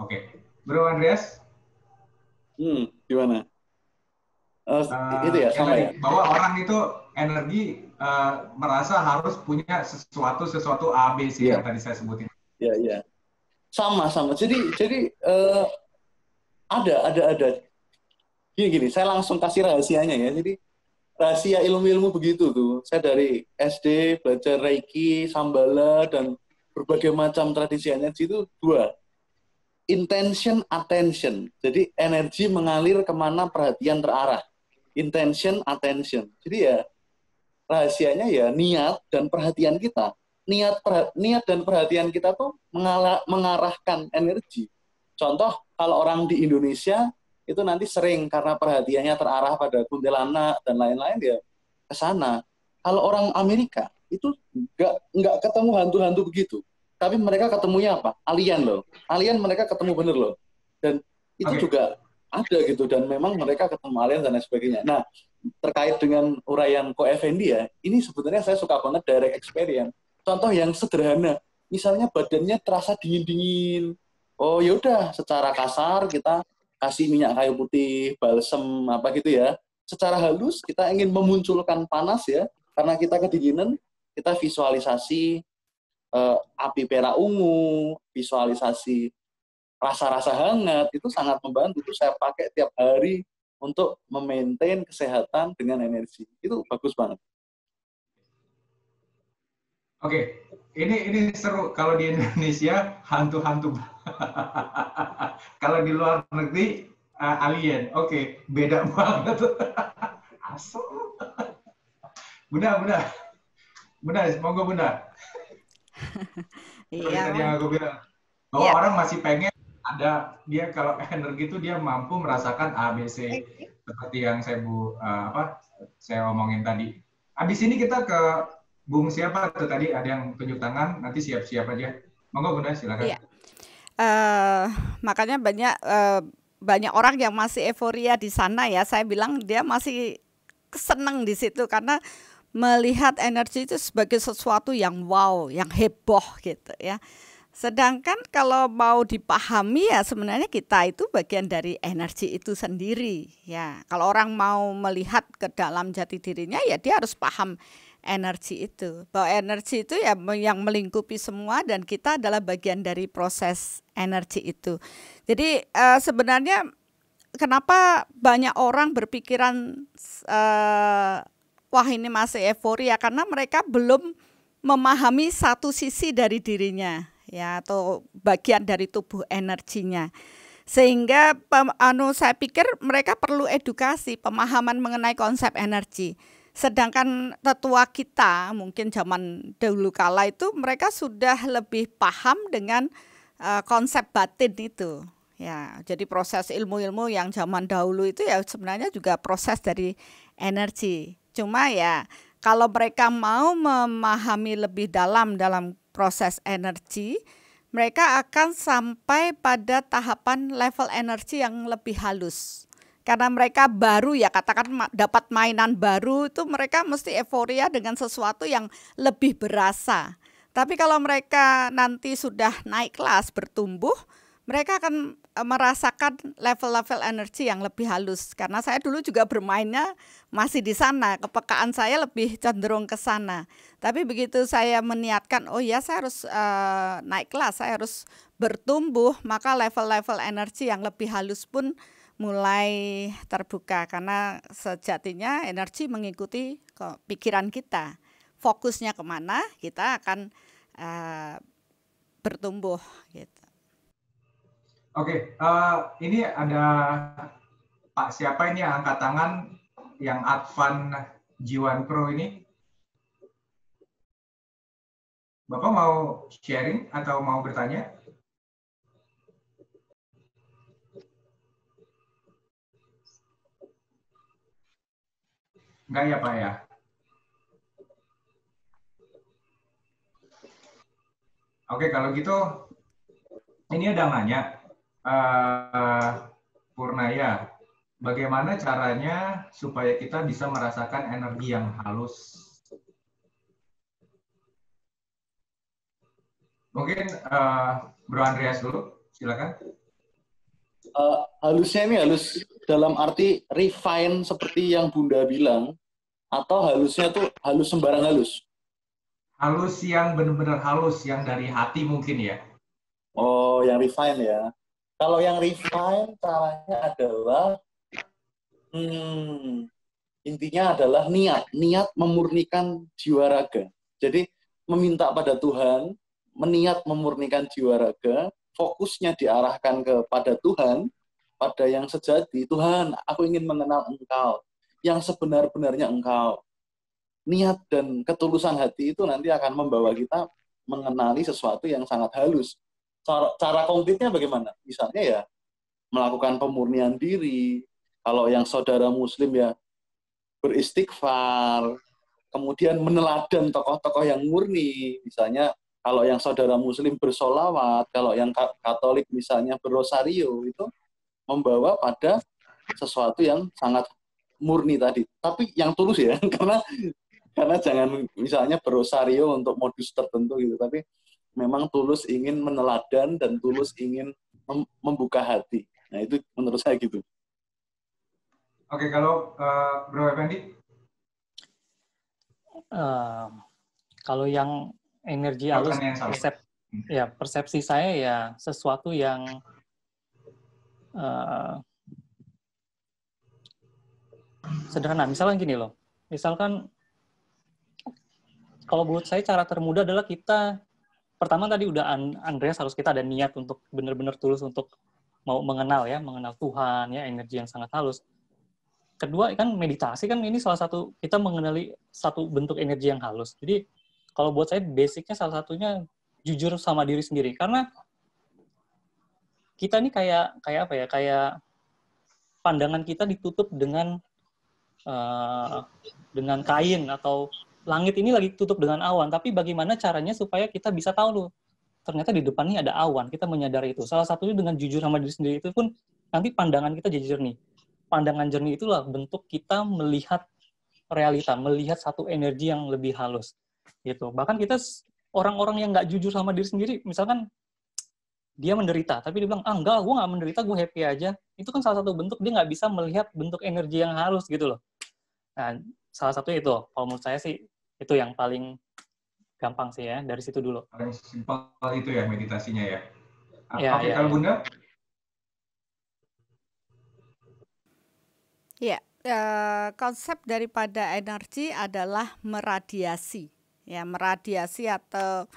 Oke. Okay. Bro Andreas? Hmm, gimana? Uh, eh, uh, eh, itu ya, sama ya. Bahwa orang itu energi uh, merasa harus punya sesuatu sesuatu ABC yeah. yang tadi saya sebutin. Iya, yeah, iya. Yeah. Sama, sama. Jadi jadi uh, ada ada ada. Gini iya, gini, saya langsung kasih rahasianya ya. Jadi rahasia ilmu-ilmu begitu tuh. Saya dari SD belajar Reiki, Sambala, dan berbagai macam tradisi energi itu dua. Intention, attention. Jadi energi mengalir kemana perhatian terarah. Intention, attention. Jadi ya rahasianya ya niat dan perhatian kita. Niat, perha niat dan perhatian kita tuh mengala mengarahkan energi. Contoh, kalau orang di Indonesia itu nanti sering karena perhatiannya terarah pada kuntilanak dan lain-lain dia ya ke sana. Kalau orang Amerika itu nggak nggak ketemu hantu-hantu begitu, tapi mereka ketemunya apa? Alien loh. Alien mereka ketemu bener loh. Dan itu okay. juga ada gitu dan memang mereka ketemu alien dan lain sebagainya. Nah terkait dengan uraian Ko Effendi ya, ini sebenarnya saya suka banget direct experience. Contoh yang sederhana, misalnya badannya terasa dingin-dingin. Oh yaudah, secara kasar kita kasih minyak kayu putih, balsem, apa gitu ya. Secara halus kita ingin memunculkan panas ya, karena kita kedinginan, kita visualisasi eh, api perak ungu, visualisasi rasa-rasa hangat, itu sangat membantu. Itu saya pakai tiap hari untuk memaintain kesehatan dengan energi. Itu bagus banget. Oke, ini ini seru kalau di Indonesia hantu-hantu. kalau di luar negeri uh, alien. Oke, okay. beda banget. Asal. Bunda, Bunda. Bunda, monggo Bunda. Iya. Tadi yang aku bilang bahwa yeah. orang masih pengen ada dia kalau energi itu dia mampu merasakan ABC seperti yang saya bu eh, apa saya omongin tadi. Abis ini kita ke Bung siapa tuh tadi ada yang tunjuk tangan, nanti siap-siap aja. Monggo Bunda silakan. Iya. Uh, makanya banyak uh, banyak orang yang masih euforia di sana ya. Saya bilang dia masih senang di situ karena melihat energi itu sebagai sesuatu yang wow, yang heboh gitu ya. Sedangkan kalau mau dipahami ya sebenarnya kita itu bagian dari energi itu sendiri ya. Kalau orang mau melihat ke dalam jati dirinya ya dia harus paham energi itu. Bahwa energi itu ya yang melingkupi semua dan kita adalah bagian dari proses energi itu. Jadi uh, sebenarnya kenapa banyak orang berpikiran uh, wah ini masih euforia karena mereka belum memahami satu sisi dari dirinya ya atau bagian dari tubuh energinya. Sehingga anu saya pikir mereka perlu edukasi, pemahaman mengenai konsep energi Sedangkan tetua kita mungkin zaman dahulu kala itu mereka sudah lebih paham dengan uh, konsep batin itu. Ya, jadi proses ilmu-ilmu yang zaman dahulu itu ya sebenarnya juga proses dari energi. Cuma ya kalau mereka mau memahami lebih dalam dalam proses energi, mereka akan sampai pada tahapan level energi yang lebih halus karena mereka baru ya katakan dapat mainan baru itu mereka mesti euforia dengan sesuatu yang lebih berasa. Tapi kalau mereka nanti sudah naik kelas bertumbuh, mereka akan e, merasakan level-level energi yang lebih halus. Karena saya dulu juga bermainnya masih di sana, kepekaan saya lebih cenderung ke sana. Tapi begitu saya meniatkan, oh ya saya harus uh, naik kelas, saya harus bertumbuh, maka level-level energi yang lebih halus pun mulai terbuka karena sejatinya energi mengikuti pikiran kita. Fokusnya kemana kita akan uh, bertumbuh gitu. Oke, uh, ini ada Pak siapa ini yang angkat tangan yang Advan Jiwan Pro ini? Bapak mau sharing atau mau bertanya? Enggak ya Pak ya? Oke kalau gitu ini ada nanya uh, Purnaya, bagaimana caranya supaya kita bisa merasakan energi yang halus? Mungkin uh, Bro Andreas dulu, silakan. Uh, halusnya ini halus dalam arti refine seperti yang Bunda bilang atau halusnya tuh halus sembarang halus? Halus yang benar-benar halus yang dari hati mungkin ya. Oh, yang refine ya. Kalau yang refine caranya adalah hmm, intinya adalah niat, niat memurnikan jiwa raga. Jadi meminta pada Tuhan, meniat memurnikan jiwa raga, fokusnya diarahkan kepada Tuhan, pada yang sejati, Tuhan, aku ingin mengenal Engkau, yang sebenar-benarnya Engkau. Niat dan ketulusan hati itu nanti akan membawa kita mengenali sesuatu yang sangat halus. Cara, cara konkretnya bagaimana? Misalnya ya, melakukan pemurnian diri, kalau yang saudara muslim ya, beristighfar, kemudian meneladan tokoh-tokoh yang murni, misalnya kalau yang saudara muslim bersolawat, kalau yang katolik misalnya berrosario, itu membawa pada sesuatu yang sangat murni tadi. Tapi yang tulus ya, karena karena jangan misalnya berosario untuk modus tertentu gitu, tapi memang tulus ingin meneladan dan tulus ingin mem membuka hati. Nah itu menurut saya gitu. Oke, kalau uh, Bro Effendi? Uh, kalau yang energi halus, persep, hmm. ya persepsi saya ya sesuatu yang Eh, sederhana. Misalkan gini loh, misalkan kalau buat saya cara termudah adalah kita pertama tadi udah Andreas harus kita ada niat untuk benar-benar tulus untuk mau mengenal ya, mengenal Tuhan ya, energi yang sangat halus. Kedua kan meditasi kan ini salah satu kita mengenali satu bentuk energi yang halus. Jadi kalau buat saya basicnya salah satunya jujur sama diri sendiri karena kita nih kayak kayak apa ya kayak pandangan kita ditutup dengan uh, dengan kain atau langit ini lagi tutup dengan awan tapi bagaimana caranya supaya kita bisa tahu loh ternyata di depan depannya ada awan kita menyadari itu salah satunya dengan jujur sama diri sendiri itu pun nanti pandangan kita jadi jernih pandangan jernih itulah bentuk kita melihat realita melihat satu energi yang lebih halus gitu bahkan kita orang-orang yang nggak jujur sama diri sendiri misalkan dia menderita tapi dia bilang ah enggak gue nggak menderita gue happy aja itu kan salah satu bentuk dia nggak bisa melihat bentuk energi yang halus gitu loh nah salah satunya itu kalau menurut saya sih itu yang paling gampang sih ya dari situ dulu paling simpel itu ya meditasinya ya, ya oke ya, kalau ya. bunda ya e, konsep daripada energi adalah meradiasi ya meradiasi atau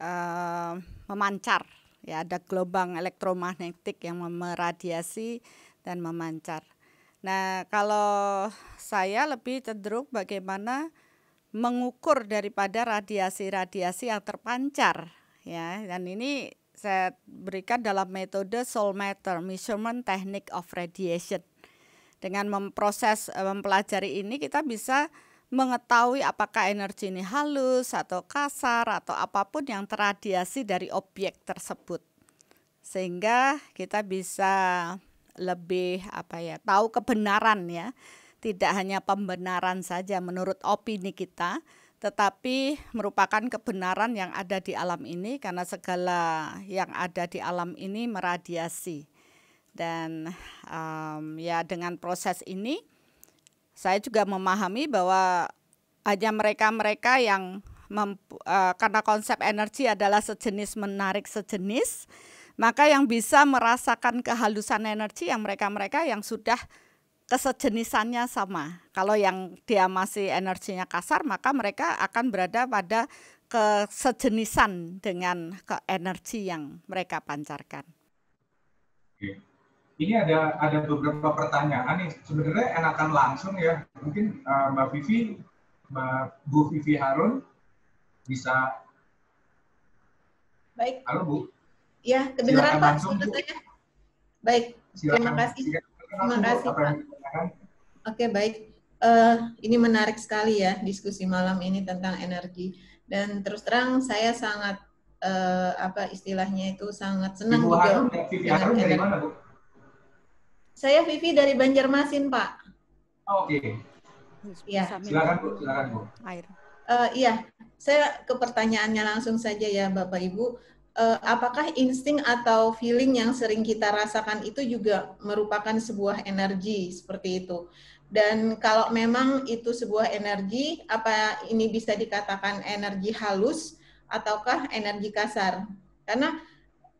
e, memancar Ya, ada gelombang elektromagnetik yang memeradiasi dan memancar. Nah, kalau saya lebih cenderung bagaimana mengukur daripada radiasi-radiasi yang terpancar ya. Dan ini saya berikan dalam metode Solmeter, Measurement Technique of Radiation. Dengan memproses eh, mempelajari ini kita bisa mengetahui apakah energi ini halus atau kasar atau apapun yang teradiasi dari objek tersebut. Sehingga kita bisa lebih apa ya, tahu kebenaran ya. Tidak hanya pembenaran saja menurut opini kita, tetapi merupakan kebenaran yang ada di alam ini karena segala yang ada di alam ini meradiasi. Dan um, ya dengan proses ini saya juga memahami bahwa hanya mereka-mereka yang mempu, uh, karena konsep energi adalah sejenis menarik sejenis, maka yang bisa merasakan kehalusan energi yang mereka-mereka yang sudah kesejenisannya sama. Kalau yang dia masih energinya kasar, maka mereka akan berada pada kesejenisan dengan ke energi yang mereka pancarkan. Yeah ini ada ada beberapa pertanyaan nih. Sebenarnya enakan langsung ya. Mungkin uh, Mbak Vivi, Mbak Bu Vivi Harun bisa. Baik. Halo Bu. Ya, kedengeran Pak. Langsung, Bu. Baik. Silakan. Terima kasih. Iya, terima kasih Pak. Oke baik. Uh, ini menarik sekali ya diskusi malam ini tentang energi dan terus terang saya sangat uh, apa istilahnya itu sangat senang Ibu juga Harun, ya, dengan Harun dari mana Bu? Saya Vivi dari Banjarmasin, Pak. Oh, Oke. Okay. Ya. Silakan Bu, silakan Bu. Air. Uh, iya, saya ke pertanyaannya langsung saja ya Bapak Ibu. Uh, apakah insting atau feeling yang sering kita rasakan itu juga merupakan sebuah energi seperti itu? Dan kalau memang itu sebuah energi, apa ini bisa dikatakan energi halus ataukah energi kasar? Karena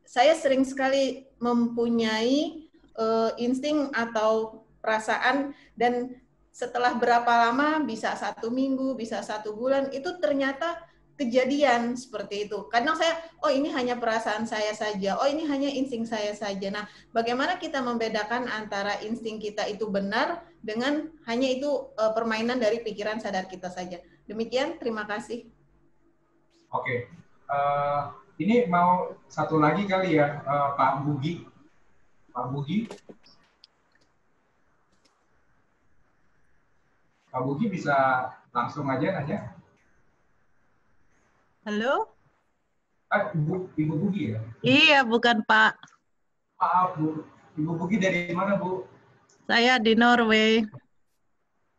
saya sering sekali mempunyai uh, insting atau perasaan dan setelah berapa lama bisa satu minggu bisa satu bulan itu ternyata kejadian seperti itu. Kadang saya, oh ini hanya perasaan saya saja, oh ini hanya insting saya saja. Nah, bagaimana kita membedakan antara insting kita itu benar dengan hanya itu uh, permainan dari pikiran sadar kita saja. Demikian, terima kasih. Oke, okay. uh, eh, ini mau satu lagi kali ya, uh, Pak Bugi. Pak Budi. Pak bisa langsung aja nanya. Halo? Ah, Ibu, Ibu Bugi ya? Iya, bukan Pak. Maaf, Bu. Ibu Bugi dari mana, Bu? Saya di Norway.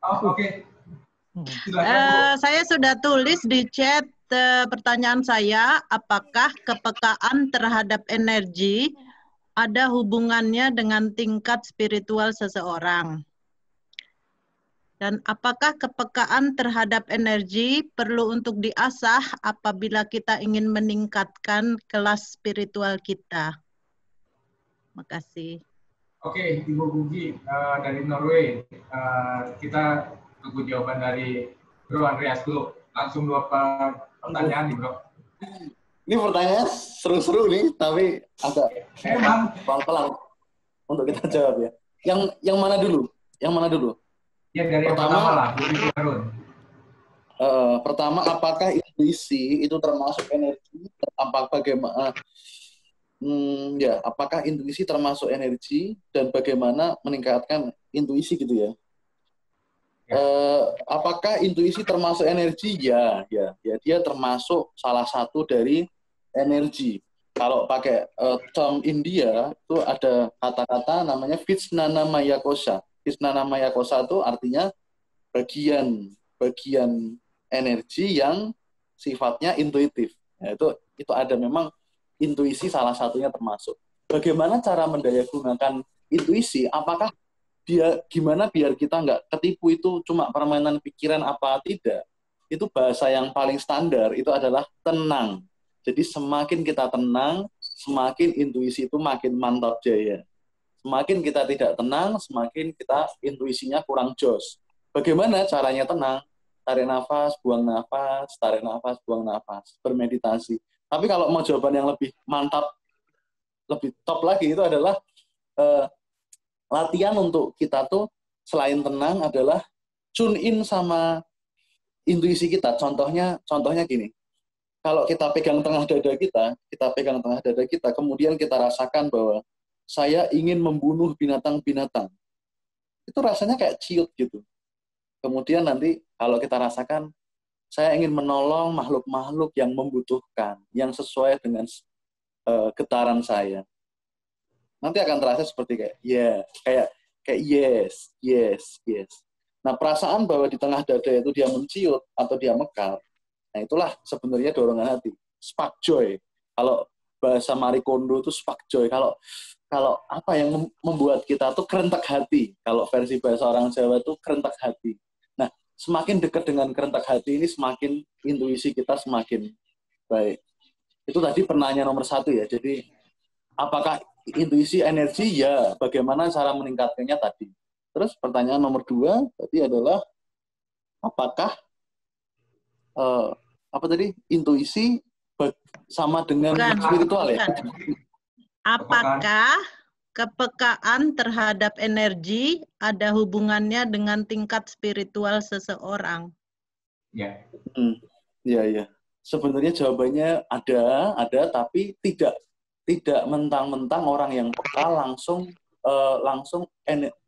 Oh, oke. Okay. Silakan, uh, saya sudah tulis di chat uh, pertanyaan saya, apakah kepekaan terhadap energi ada hubungannya dengan tingkat spiritual seseorang. Dan apakah kepekaan terhadap energi perlu untuk diasah apabila kita ingin meningkatkan kelas spiritual kita? Makasih. Oke, okay, Ibu Bugi uh, eh, dari Norway. Uh, kita tunggu jawaban dari Bro Andreas dulu. Langsung dua pertanyaan nih, Bro. Hmm. Ini pertanyaan seru-seru nih, tapi agak memang pelan-pelan untuk kita jawab ya. Yang yang mana dulu? Yang mana dulu? Ya dari pertama, yang pertama lah, dari Uh, eh, pertama, apakah intuisi itu termasuk energi? Apa bagaimana? Eh, hmm, ya, apakah intuisi termasuk energi dan bagaimana meningkatkan intuisi gitu ya? ya. Uh, apakah intuisi termasuk energi? Ya, ya, ya dia termasuk salah satu dari energi. Kalau pakai uh, eh, term India itu ada kata-kata namanya Vishnana Mayakosa. Vishnana Mayakosa itu artinya bagian bagian energi yang sifatnya intuitif. Nah, itu itu ada memang intuisi salah satunya termasuk. Bagaimana cara mendaya gunakan intuisi? Apakah dia gimana biar kita nggak ketipu itu cuma permainan pikiran apa tidak? Itu bahasa yang paling standar itu adalah tenang. Jadi semakin kita tenang, semakin intuisi itu makin mantap jaya. Semakin kita tidak tenang, semakin kita intuisinya kurang jos. Bagaimana caranya tenang? Tarik nafas, buang nafas, tarik nafas, buang nafas, bermeditasi. Tapi kalau mau jawaban yang lebih mantap, lebih top lagi itu adalah eh, latihan untuk kita tuh selain tenang adalah tune in sama intuisi kita. Contohnya, contohnya gini kalau kita pegang tengah dada kita, kita pegang tengah dada kita, kemudian kita rasakan bahwa saya ingin membunuh binatang-binatang. Itu rasanya kayak ciut gitu. Kemudian nanti kalau kita rasakan, saya ingin menolong makhluk-makhluk yang membutuhkan, yang sesuai dengan uh, getaran saya. Nanti akan terasa seperti kayak, ya, yeah, kayak, kayak yes, yes, yes. Nah perasaan bahwa di tengah dada itu dia menciut atau dia mekar, Nah itulah sebenarnya dorongan hati. Spark joy. Kalau bahasa Marie Kondo itu spark joy. Kalau kalau apa yang membuat kita tuh kerentak hati. Kalau versi bahasa orang Jawa itu kerentak hati. Nah, semakin dekat dengan kerentak hati ini semakin intuisi kita semakin baik. Itu tadi pertanyaan nomor satu ya. Jadi apakah intuisi energi? Ya. Bagaimana cara meningkatkannya tadi? Terus pertanyaan nomor dua tadi adalah apakah uh, apa tadi intuisi sama dengan bukan, spiritual ya? bukan. Apakah kepekaan terhadap energi ada hubungannya dengan tingkat spiritual seseorang? Ya. Hmm. Ya, ya. Sebenarnya jawabannya ada, ada, tapi tidak tidak mentang-mentang orang yang peka langsung uh, langsung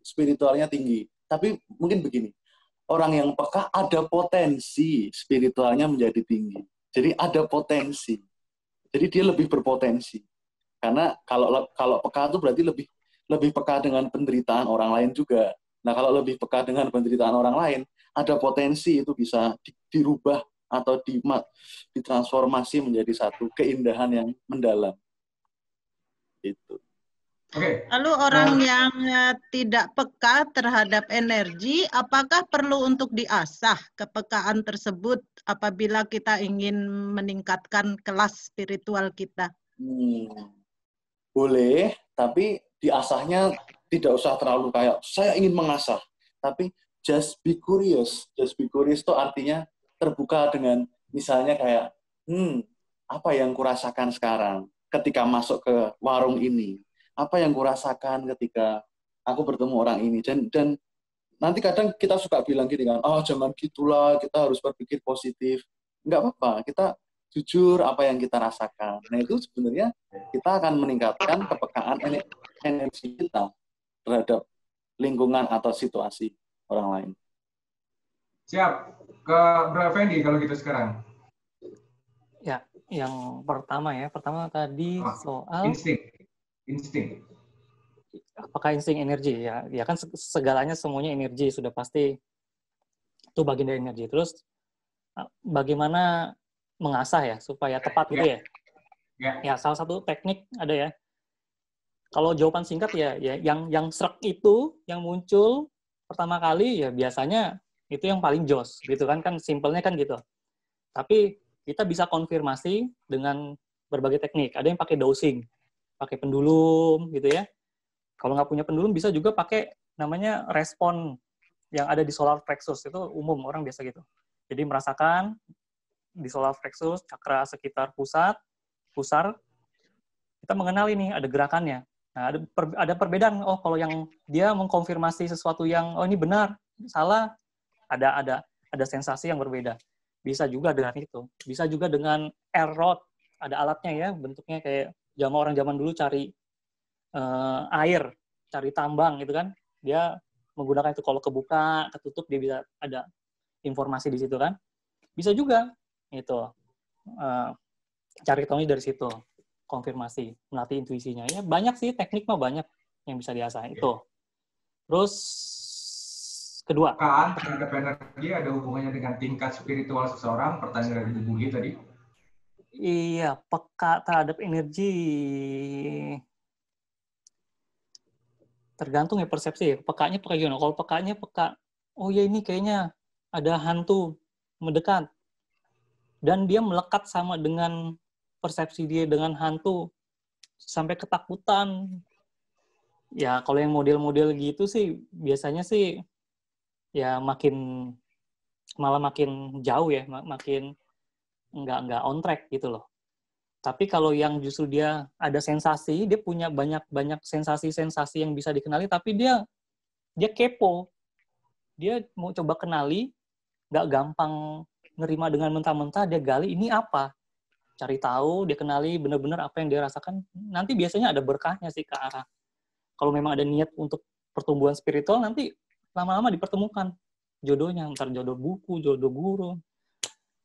spiritualnya tinggi. Tapi mungkin begini, orang yang peka ada potensi spiritualnya menjadi tinggi. Jadi ada potensi. Jadi dia lebih berpotensi. Karena kalau kalau peka itu berarti lebih lebih peka dengan penderitaan orang lain juga. Nah, kalau lebih peka dengan penderitaan orang lain, ada potensi itu bisa di, dirubah atau di, ditransformasi menjadi satu keindahan yang mendalam. Itu. Okay. Lalu orang uh, yang eh, tidak peka terhadap energi, apakah perlu untuk diasah kepekaan tersebut apabila kita ingin meningkatkan kelas spiritual kita? Hmm, boleh, tapi diasahnya tidak usah terlalu kayak saya ingin mengasah, tapi just be curious. Just be curious itu artinya terbuka dengan misalnya kayak hmm apa yang kurasakan sekarang ketika masuk ke warung ini apa yang kurasakan ketika aku bertemu orang ini dan dan nanti kadang kita suka bilang gini kan oh ah, zaman gitulah kita harus berpikir positif nggak apa-apa kita jujur apa yang kita rasakan nah itu sebenarnya kita akan meningkatkan kepekaan energi kita terhadap lingkungan atau situasi orang lain siap ke Bro Fendi kalau gitu sekarang ya yang pertama ya pertama tadi soal insting insting apakah insting energi ya ya kan segalanya semuanya energi sudah pasti itu bagian dari energi terus ah, bagaimana mengasah ya supaya tepat gitu ya. Ya? ya ya, salah satu teknik ada ya kalau jawaban singkat ya ya yang yang serak itu yang muncul pertama kali ya biasanya itu yang paling jos gitu kan kan simpelnya kan gitu tapi kita bisa konfirmasi dengan berbagai teknik ada yang pakai dosing pakai pendulum gitu ya. Kalau nggak punya pendulum bisa juga pakai namanya respon yang ada di solar plexus itu umum orang biasa gitu. Jadi merasakan di solar plexus cakra sekitar pusat pusar kita mengenal ini ada gerakannya. Nah, ada, per, ada perbedaan. Oh, kalau yang dia mengkonfirmasi sesuatu yang oh ini benar, salah, ada ada ada sensasi yang berbeda. Bisa juga dengan itu. Bisa juga dengan air rod, ada alatnya ya, bentuknya kayak zaman orang zaman dulu cari uh, air, cari tambang gitu kan, dia menggunakan itu kalau kebuka, ketutup dia bisa ada informasi di situ kan. Bisa juga itu Uh, eh, cari tahu dari situ konfirmasi melatih intuisinya ya banyak sih teknik mah banyak yang bisa diasah itu iya. terus kedua kan terhadap energi ada hubungannya dengan tingkat spiritual seseorang pertanyaan dari Bu Budi tadi Iya, peka terhadap energi. Tergantung ya persepsi ya, Pekanya peka gimana? Kalau pekanya peka, oh ya ini kayaknya ada hantu mendekat. Dan dia melekat sama dengan persepsi dia dengan hantu. Sampai ketakutan. Ya kalau yang model-model gitu sih, biasanya sih ya makin malah makin jauh ya, makin nggak nggak on track gitu loh. Tapi kalau yang justru dia ada sensasi, dia punya banyak banyak sensasi-sensasi yang bisa dikenali, tapi dia dia kepo, dia mau coba kenali, nggak gampang nerima dengan mentah-mentah, dia gali ini apa, cari tahu, dia kenali benar-benar apa yang dia rasakan. Nanti biasanya ada berkahnya sih ke arah. Kalau memang ada niat untuk pertumbuhan spiritual, nanti lama-lama dipertemukan jodohnya, ntar jodoh buku, jodoh guru,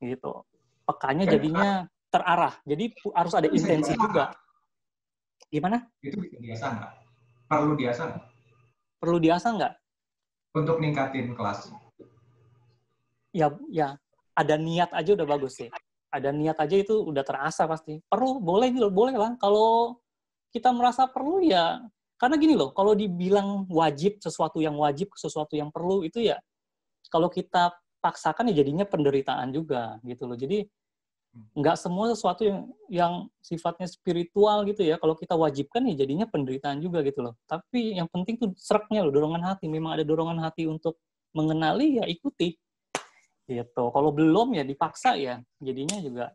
gitu pekanya jadinya terarah. Jadi harus ada intensi juga. Gimana? Itu biasa nggak? Perlu biasa nggak? Perlu biasa nggak? Untuk ningkatin kelas. Ya, ya. Ada niat aja udah bagus sih. Ada niat aja itu udah terasa pasti. Perlu, boleh, boleh lah. Kalau kita merasa perlu ya, karena gini loh, kalau dibilang wajib, sesuatu yang wajib, sesuatu yang perlu, itu ya kalau kita paksakan ya jadinya penderitaan juga gitu loh. Jadi hmm. nggak semua sesuatu yang yang sifatnya spiritual gitu ya kalau kita wajibkan ya jadinya penderitaan juga gitu loh tapi yang penting tuh seraknya loh dorongan hati memang ada dorongan hati untuk mengenali ya ikuti gitu kalau belum ya dipaksa ya jadinya juga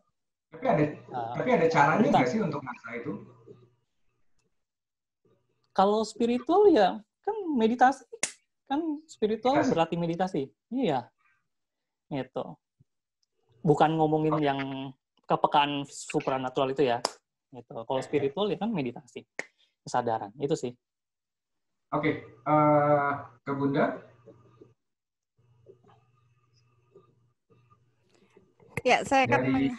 tapi ada uh, tapi ada caranya nggak sih untuk maksa itu kalau spiritual ya kan meditasi kan spiritual meditasi. berarti meditasi iya itu Bukan ngomongin oh. yang kepekaan supranatural itu ya. Gitu. Kalau spiritual ya kan meditasi, kesadaran. Itu sih. Oke, okay. uh, eh, ke Bunda. Ya, saya akan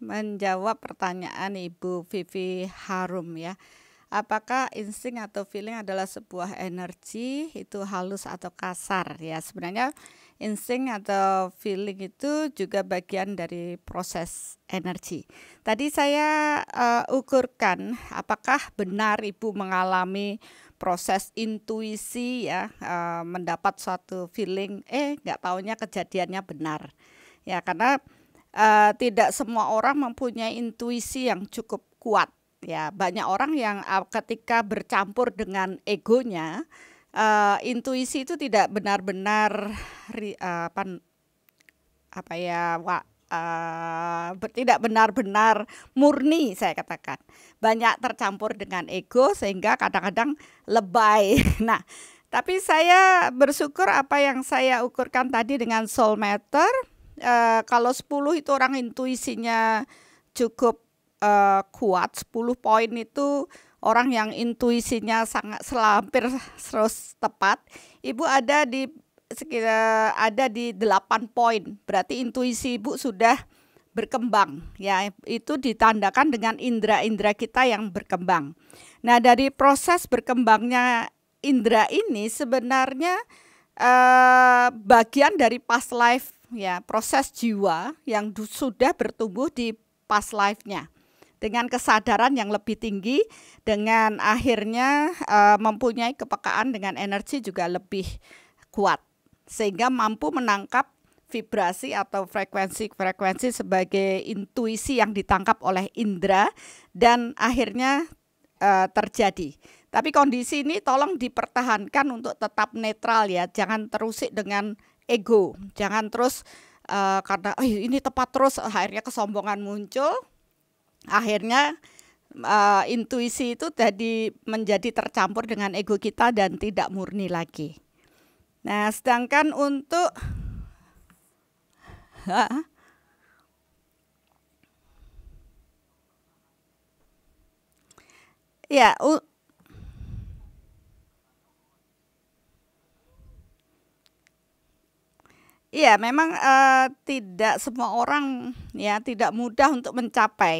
menjawab pertanyaan Ibu Vivi Harum ya. Apakah insting atau feeling adalah sebuah energi itu halus atau kasar ya? Sebenarnya insting atau feeling itu juga bagian dari proses energi. Tadi saya uh, ukurkan apakah benar ibu mengalami proses intuisi ya uh, mendapat suatu feeling eh nggak taunya kejadiannya benar ya karena uh, tidak semua orang mempunyai intuisi yang cukup kuat ya banyak orang yang ketika bercampur dengan egonya uh, intuisi itu tidak benar-benar uh, apa apa ya wa, uh, tidak benar-benar murni saya katakan banyak tercampur dengan ego sehingga kadang-kadang lebay nah tapi saya bersyukur apa yang saya ukurkan tadi dengan soul matter uh, kalau 10 itu orang intuisinya cukup uh, kuat 10 poin itu orang yang intuisinya sangat selampir terus tepat. Ibu ada di sekira ada di 8 poin. Berarti intuisi Ibu sudah berkembang ya. Itu ditandakan dengan indera-indera kita yang berkembang. Nah, dari proses berkembangnya indera ini sebenarnya eh, bagian dari past life ya, proses jiwa yang sudah bertumbuh di past life-nya dengan kesadaran yang lebih tinggi, dengan akhirnya uh, mempunyai kepekaan dengan energi juga lebih kuat, sehingga mampu menangkap vibrasi atau frekuensi-frekuensi sebagai intuisi yang ditangkap oleh indera dan akhirnya uh, terjadi. Tapi kondisi ini tolong dipertahankan untuk tetap netral ya, jangan terusik dengan ego, jangan terus uh, karena oh, ini tepat terus akhirnya kesombongan muncul, akhirnya uh, intuisi itu tadi menjadi tercampur dengan ego kita dan tidak murni lagi. Nah, sedangkan untuk ya Iya, memang uh, tidak semua orang ya tidak mudah untuk mencapai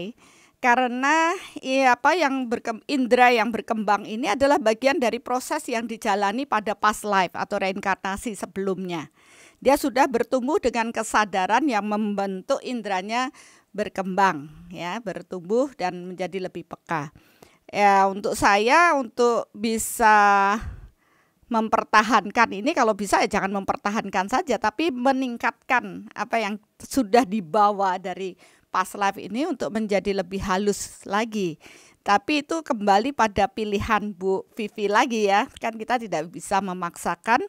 karena ya apa yang indera yang berkembang ini adalah bagian dari proses yang dijalani pada past life atau reinkarnasi sebelumnya. Dia sudah bertumbuh dengan kesadaran yang membentuk indranya berkembang, ya, bertumbuh dan menjadi lebih peka. Ya, untuk saya untuk bisa mempertahankan ini kalau bisa ya jangan mempertahankan saja tapi meningkatkan apa yang sudah dibawa dari past life ini untuk menjadi lebih halus lagi. Tapi itu kembali pada pilihan Bu Vivi lagi ya. Kan kita tidak bisa memaksakan.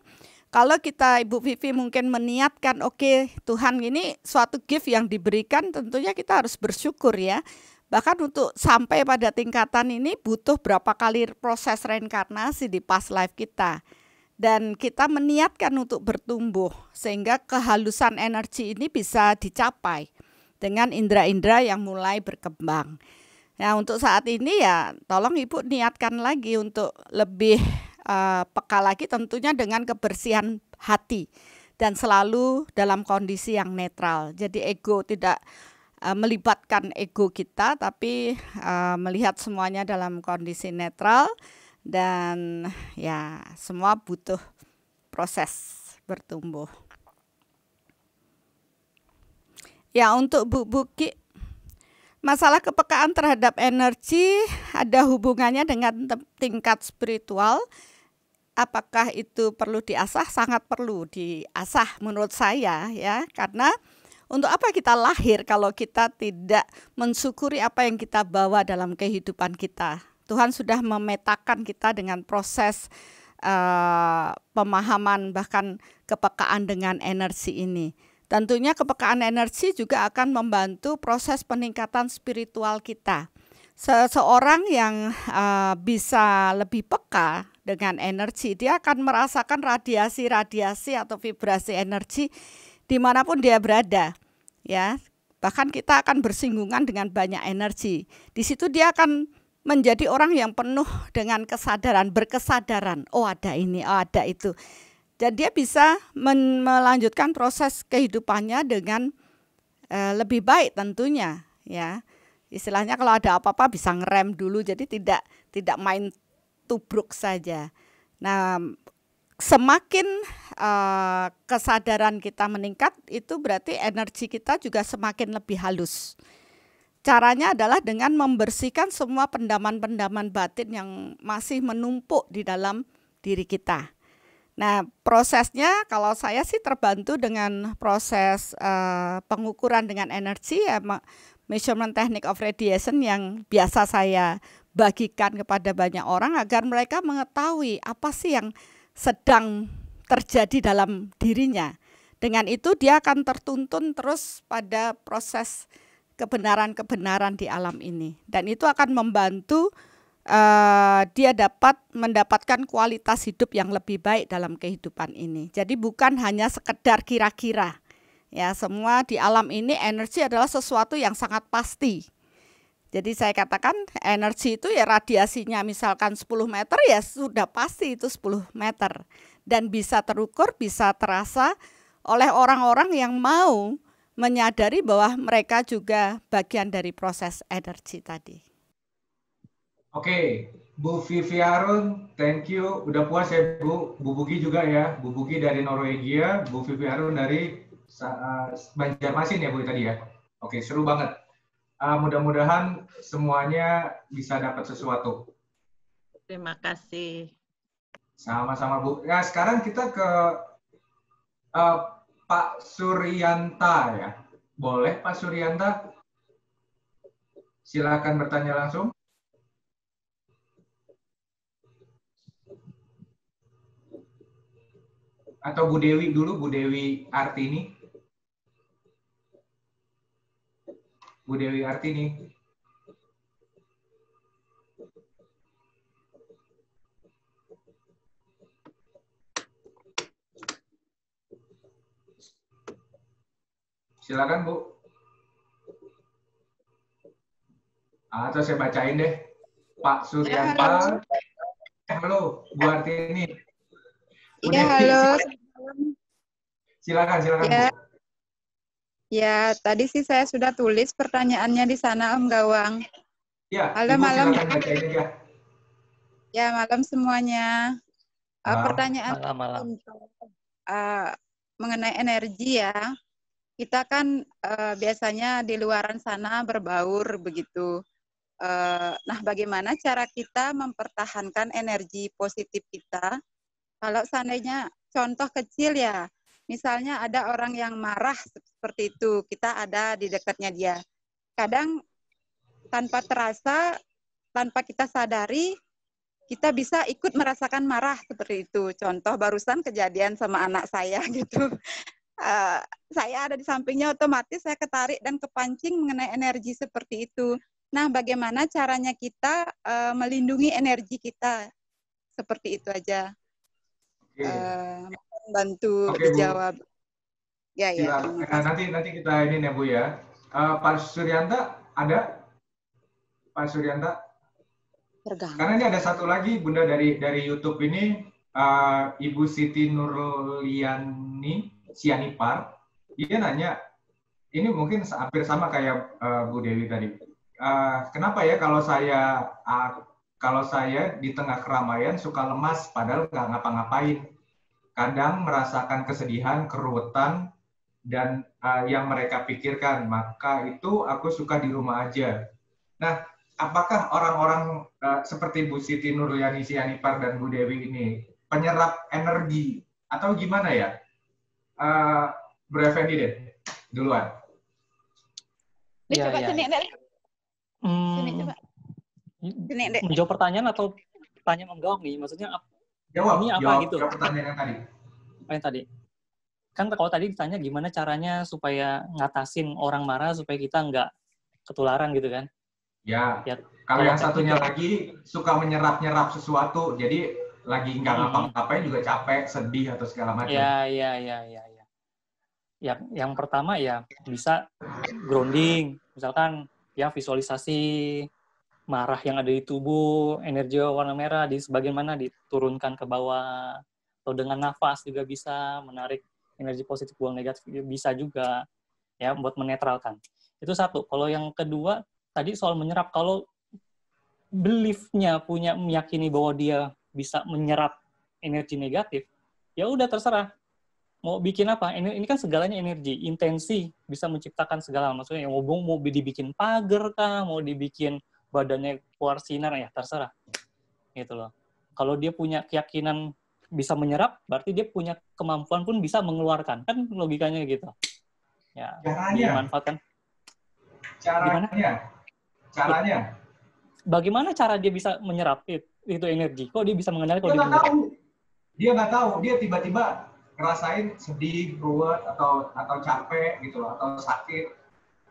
Kalau kita Ibu Vivi mungkin meniatkan, oke okay, Tuhan ini suatu gift yang diberikan tentunya kita harus bersyukur ya. Bahkan untuk sampai pada tingkatan ini butuh berapa kali proses reinkarnasi di past life kita dan kita meniatkan untuk bertumbuh sehingga kehalusan energi ini bisa dicapai dengan indera-indera yang mulai berkembang. Nah, untuk saat ini ya tolong Ibu niatkan lagi untuk lebih uh, peka lagi tentunya dengan kebersihan hati dan selalu dalam kondisi yang netral. Jadi ego tidak uh, melibatkan ego kita tapi uh, melihat semuanya dalam kondisi netral dan ya semua butuh proses bertumbuh. Ya, untuk Bu Buki masalah kepekaan terhadap energi ada hubungannya dengan tingkat spiritual. Apakah itu perlu diasah? Sangat perlu diasah menurut saya ya, karena untuk apa kita lahir kalau kita tidak mensyukuri apa yang kita bawa dalam kehidupan kita? Tuhan sudah memetakan kita dengan proses uh, pemahaman bahkan kepekaan dengan energi ini. Tentunya kepekaan energi juga akan membantu proses peningkatan spiritual kita. Seseorang yang uh, bisa lebih peka dengan energi, dia akan merasakan radiasi-radiasi atau vibrasi energi dimanapun dia berada. Ya, bahkan kita akan bersinggungan dengan banyak energi. Di situ dia akan menjadi orang yang penuh dengan kesadaran, berkesadaran. Oh ada ini, oh ada itu. Jadi dia bisa melanjutkan proses kehidupannya dengan e, lebih baik tentunya ya istilahnya kalau ada apa-apa bisa ngerem dulu jadi tidak tidak main tubruk saja nah semakin e, kesadaran kita meningkat itu berarti energi kita juga semakin lebih halus caranya adalah dengan membersihkan semua pendaman-pendaman batin yang masih menumpuk di dalam diri kita Nah, prosesnya kalau saya sih terbantu dengan proses uh, pengukuran dengan energi ya measurement technique of radiation yang biasa saya bagikan kepada banyak orang agar mereka mengetahui apa sih yang sedang terjadi dalam dirinya. Dengan itu dia akan tertuntun terus pada proses kebenaran-kebenaran di alam ini dan itu akan membantu uh, dia dapat mendapatkan kualitas hidup yang lebih baik dalam kehidupan ini. Jadi bukan hanya sekedar kira-kira. Ya, semua di alam ini energi adalah sesuatu yang sangat pasti. Jadi saya katakan energi itu ya radiasinya misalkan 10 meter ya sudah pasti itu 10 meter dan bisa terukur, bisa terasa oleh orang-orang yang mau menyadari bahwa mereka juga bagian dari proses energi tadi. Oke, Bu Vivi Harun, thank you. Udah puas ya Bu. Bu Bugi juga ya. Bu Bugi dari Norwegia, Bu Vivi Harun dari eh, Banjarmasin ya Bu ya, tadi ya. Oke, seru banget. Uh, Mudah-mudahan semuanya bisa dapat sesuatu. Terima kasih. Sama-sama Bu. Nah sekarang kita ke uh, Pak Suryanta ya. Boleh Pak Suryanta? Silakan bertanya langsung. atau Bu Dewi dulu, Bu Dewi Artini. Bu Dewi Artini. Silakan, Bu. Atau ah, saya bacain deh. Pak Suryanto eh, Halo, Bu Artini. Iya, halo. Silakan, silakan. Ya. ya, tadi sih saya sudah tulis pertanyaannya di sana, Om Gawang. Ya, halo malam. Ya. ya. malam semuanya. Eh, malam. Uh, pertanyaan malam, malam. uh, mengenai energi ya. Kita kan uh, biasanya di luaran sana berbaur begitu. nah, bagaimana cara kita mempertahankan energi positif kita kalau seandainya contoh kecil ya, misalnya ada orang yang marah seperti itu, kita ada di dekatnya dia. Kadang tanpa terasa, tanpa kita sadari, kita bisa ikut merasakan marah seperti itu. Contoh barusan kejadian sama anak saya gitu. Uh, saya ada di sampingnya otomatis saya ketarik dan kepancing mengenai energi seperti itu. Nah, bagaimana caranya kita uh, melindungi energi kita? Seperti itu aja okay. uh, eh, bantu okay, dijawab. Ya, ya. Nah, nanti nanti kita ini ya Bu ya. Uh, Pak Suryanta ada? Pak Suryanta? Tergang. Karena ini ada satu lagi Bunda dari dari YouTube ini uh, Ibu Siti Nurliani Sianipar. Dia nanya, ini mungkin hampir sama kayak uh, Bu Dewi tadi. Uh, kenapa ya kalau saya uh, kalau saya di tengah keramaian suka lemas padahal nggak ngapa-ngapain. Kadang merasakan kesedihan, kerutan, dan uh, yang mereka pikirkan. Maka itu aku suka di rumah aja. Nah, apakah orang-orang uh, seperti Bu Siti Nurliani Sianipar dan Bu Dewi ini penyerap energi atau gimana ya? Uh, eh, Bro Effendi deh, duluan. Ini iya, coba ya. sini, Nek. Hmm. sini coba. Ini, menjawab pertanyaan atau pertanyaan menggaung nih? Maksudnya ap, jawab, ini apa jawab, gitu? Jawab pertanyaan yang tadi. Apa oh, yang tadi? Kan kalau tadi ditanya gimana caranya supaya ngatasin orang marah supaya kita nggak ketularan gitu kan? Ya. ya kalau yang satunya itu. lagi suka menyerap-nyerap sesuatu, jadi lagi nggak hmm. ngapa-ngapain juga capek, sedih atau segala macam. Ya, ya, ya, ya, ya. Yang yang pertama ya bisa grounding, misalkan ya visualisasi marah yang ada di tubuh, energi warna merah di sebagian mana diturunkan ke bawah atau dengan nafas juga bisa menarik energi positif buang negatif bisa juga ya buat menetralkan. Itu satu. Kalau yang kedua tadi soal menyerap kalau belief-nya punya meyakini bahwa dia bisa menyerap energi negatif, ya udah terserah mau bikin apa? Ini, ini kan segalanya energi, intensi bisa menciptakan segala. Maksudnya yang mau mau dibikin pagar kah, mau dibikin badannya keluar sinar ya terserah gitu loh kalau dia punya keyakinan bisa menyerap berarti dia punya kemampuan pun bisa mengeluarkan kan logikanya gitu ya caranya. dimanfaatkan caranya Gimana? caranya bagaimana cara dia bisa menyerap itu, itu energi kok dia bisa mengenali kalau dia nggak tahu dia nggak tahu dia tiba-tiba ngerasain sedih ruwet atau atau capek gitu loh atau sakit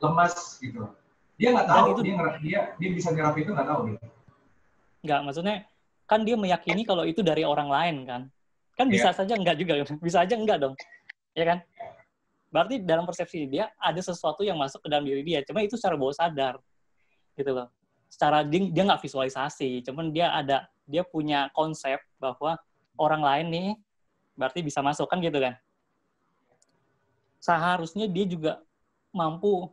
lemas gitu loh dia nggak tahu itu, dia, dia dia bisa nyerap itu nggak tahu dia gitu. nggak maksudnya kan dia meyakini kalau itu dari orang lain kan kan bisa yeah. saja enggak juga bisa aja enggak dong ya kan berarti dalam persepsi dia ada sesuatu yang masuk ke dalam diri dia cuma itu secara bawah sadar gitu loh secara dia dia nggak visualisasi cuman dia ada dia punya konsep bahwa orang lain nih berarti bisa masuk kan gitu kan seharusnya dia juga mampu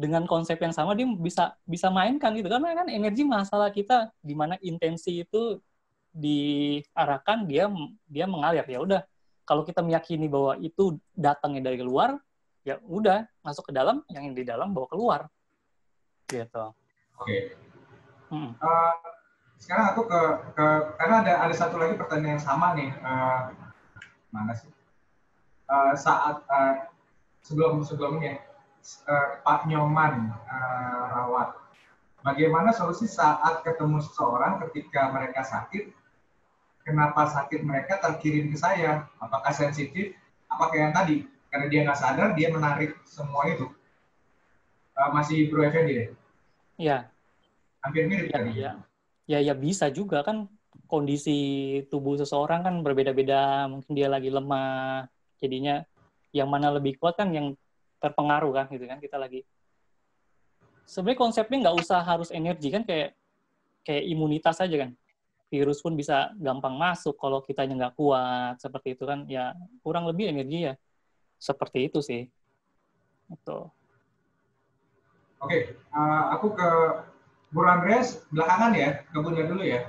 dengan konsep yang sama dia bisa bisa mainkan gitu karena kan energi masalah kita di mana intensi itu diarahkan dia dia mengalir ya udah kalau kita meyakini bahwa itu datangnya dari luar ya udah masuk ke dalam yang di dalam bawa keluar gitu oke hmm. uh, sekarang aku ke, ke karena ada ada satu lagi pertanyaan yang sama nih uh, mana sih uh, saat uh, sebelum sebelumnya Eh, Pak Nyoman eh, Rawat. Bagaimana solusi saat ketemu seseorang ketika mereka sakit? Kenapa sakit mereka terkirim ke saya? Apakah sensitif? Apakah yang tadi? Karena dia nggak sadar, dia menarik semua itu. Eh, masih Bro Effendi ya? Ya. Hampir mirip ya, tadi. Ya. ya, ya bisa juga kan kondisi tubuh seseorang kan berbeda-beda. Mungkin dia lagi lemah, jadinya yang mana lebih kuat kan yang terpengaruh kan gitu kan kita lagi sebenarnya konsepnya nggak usah harus energi kan kayak kayak imunitas aja kan virus pun bisa gampang masuk kalau kita nggak kuat seperti itu kan ya kurang lebih energi ya seperti itu sih itu oke uh, aku ke Bu Andres belakangan ya ke Bunda dulu ya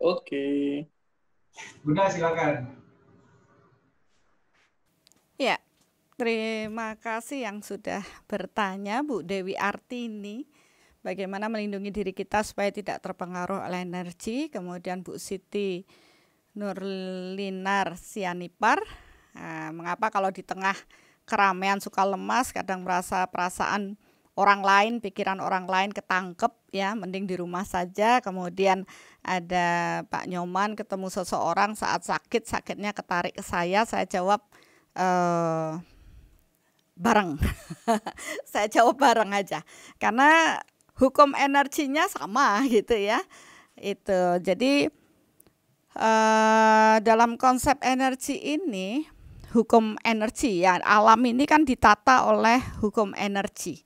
oke Bunda silakan Terima kasih yang sudah bertanya Bu Dewi Artini bagaimana melindungi diri kita supaya tidak terpengaruh oleh energi. Kemudian Bu Siti Nurlinar Sianipar nah, mengapa kalau di tengah keramaian suka lemas kadang merasa perasaan orang lain, pikiran orang lain ketangkep ya, mending di rumah saja. Kemudian ada Pak Nyoman ketemu seseorang saat sakit, sakitnya ketarik ke saya, saya jawab eh bareng. saya jawab bareng aja. Karena hukum energinya sama gitu ya. Itu. Jadi uh, dalam konsep energi ini hukum energi ya alam ini kan ditata oleh hukum energi.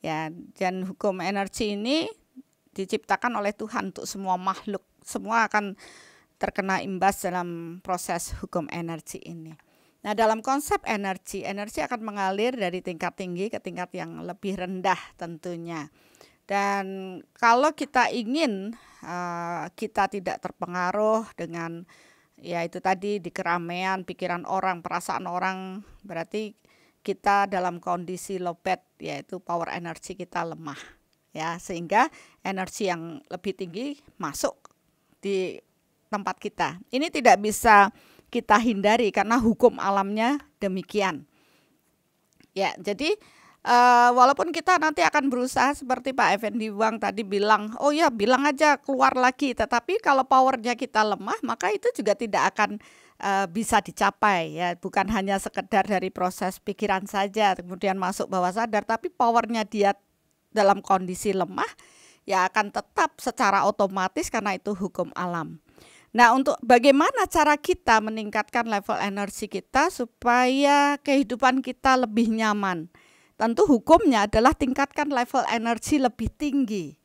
Ya, dan hukum energi ini diciptakan oleh Tuhan untuk semua makhluk. Semua akan terkena imbas dalam proses hukum energi ini. Nah, dalam konsep energi, energi akan mengalir dari tingkat tinggi ke tingkat yang lebih rendah tentunya. Dan kalau kita ingin uh, kita tidak terpengaruh dengan ya itu tadi di keramaian pikiran orang, perasaan orang, berarti kita dalam kondisi lowbat yaitu power energi kita lemah ya sehingga energi yang lebih tinggi masuk di tempat kita. Ini tidak bisa kita hindari karena hukum alamnya demikian. Ya, jadi uh, walaupun kita nanti akan berusaha seperti Pak Effendi Wang tadi bilang, oh ya bilang aja keluar lagi, tetapi kalau powernya kita lemah maka itu juga tidak akan uh, bisa dicapai ya, bukan hanya sekedar dari proses pikiran saja kemudian masuk bawah sadar, tapi powernya dia dalam kondisi lemah ya akan tetap secara otomatis karena itu hukum alam. Nah, untuk bagaimana cara kita meningkatkan level energi kita supaya kehidupan kita lebih nyaman? Tentu hukumnya adalah tingkatkan level energi lebih tinggi.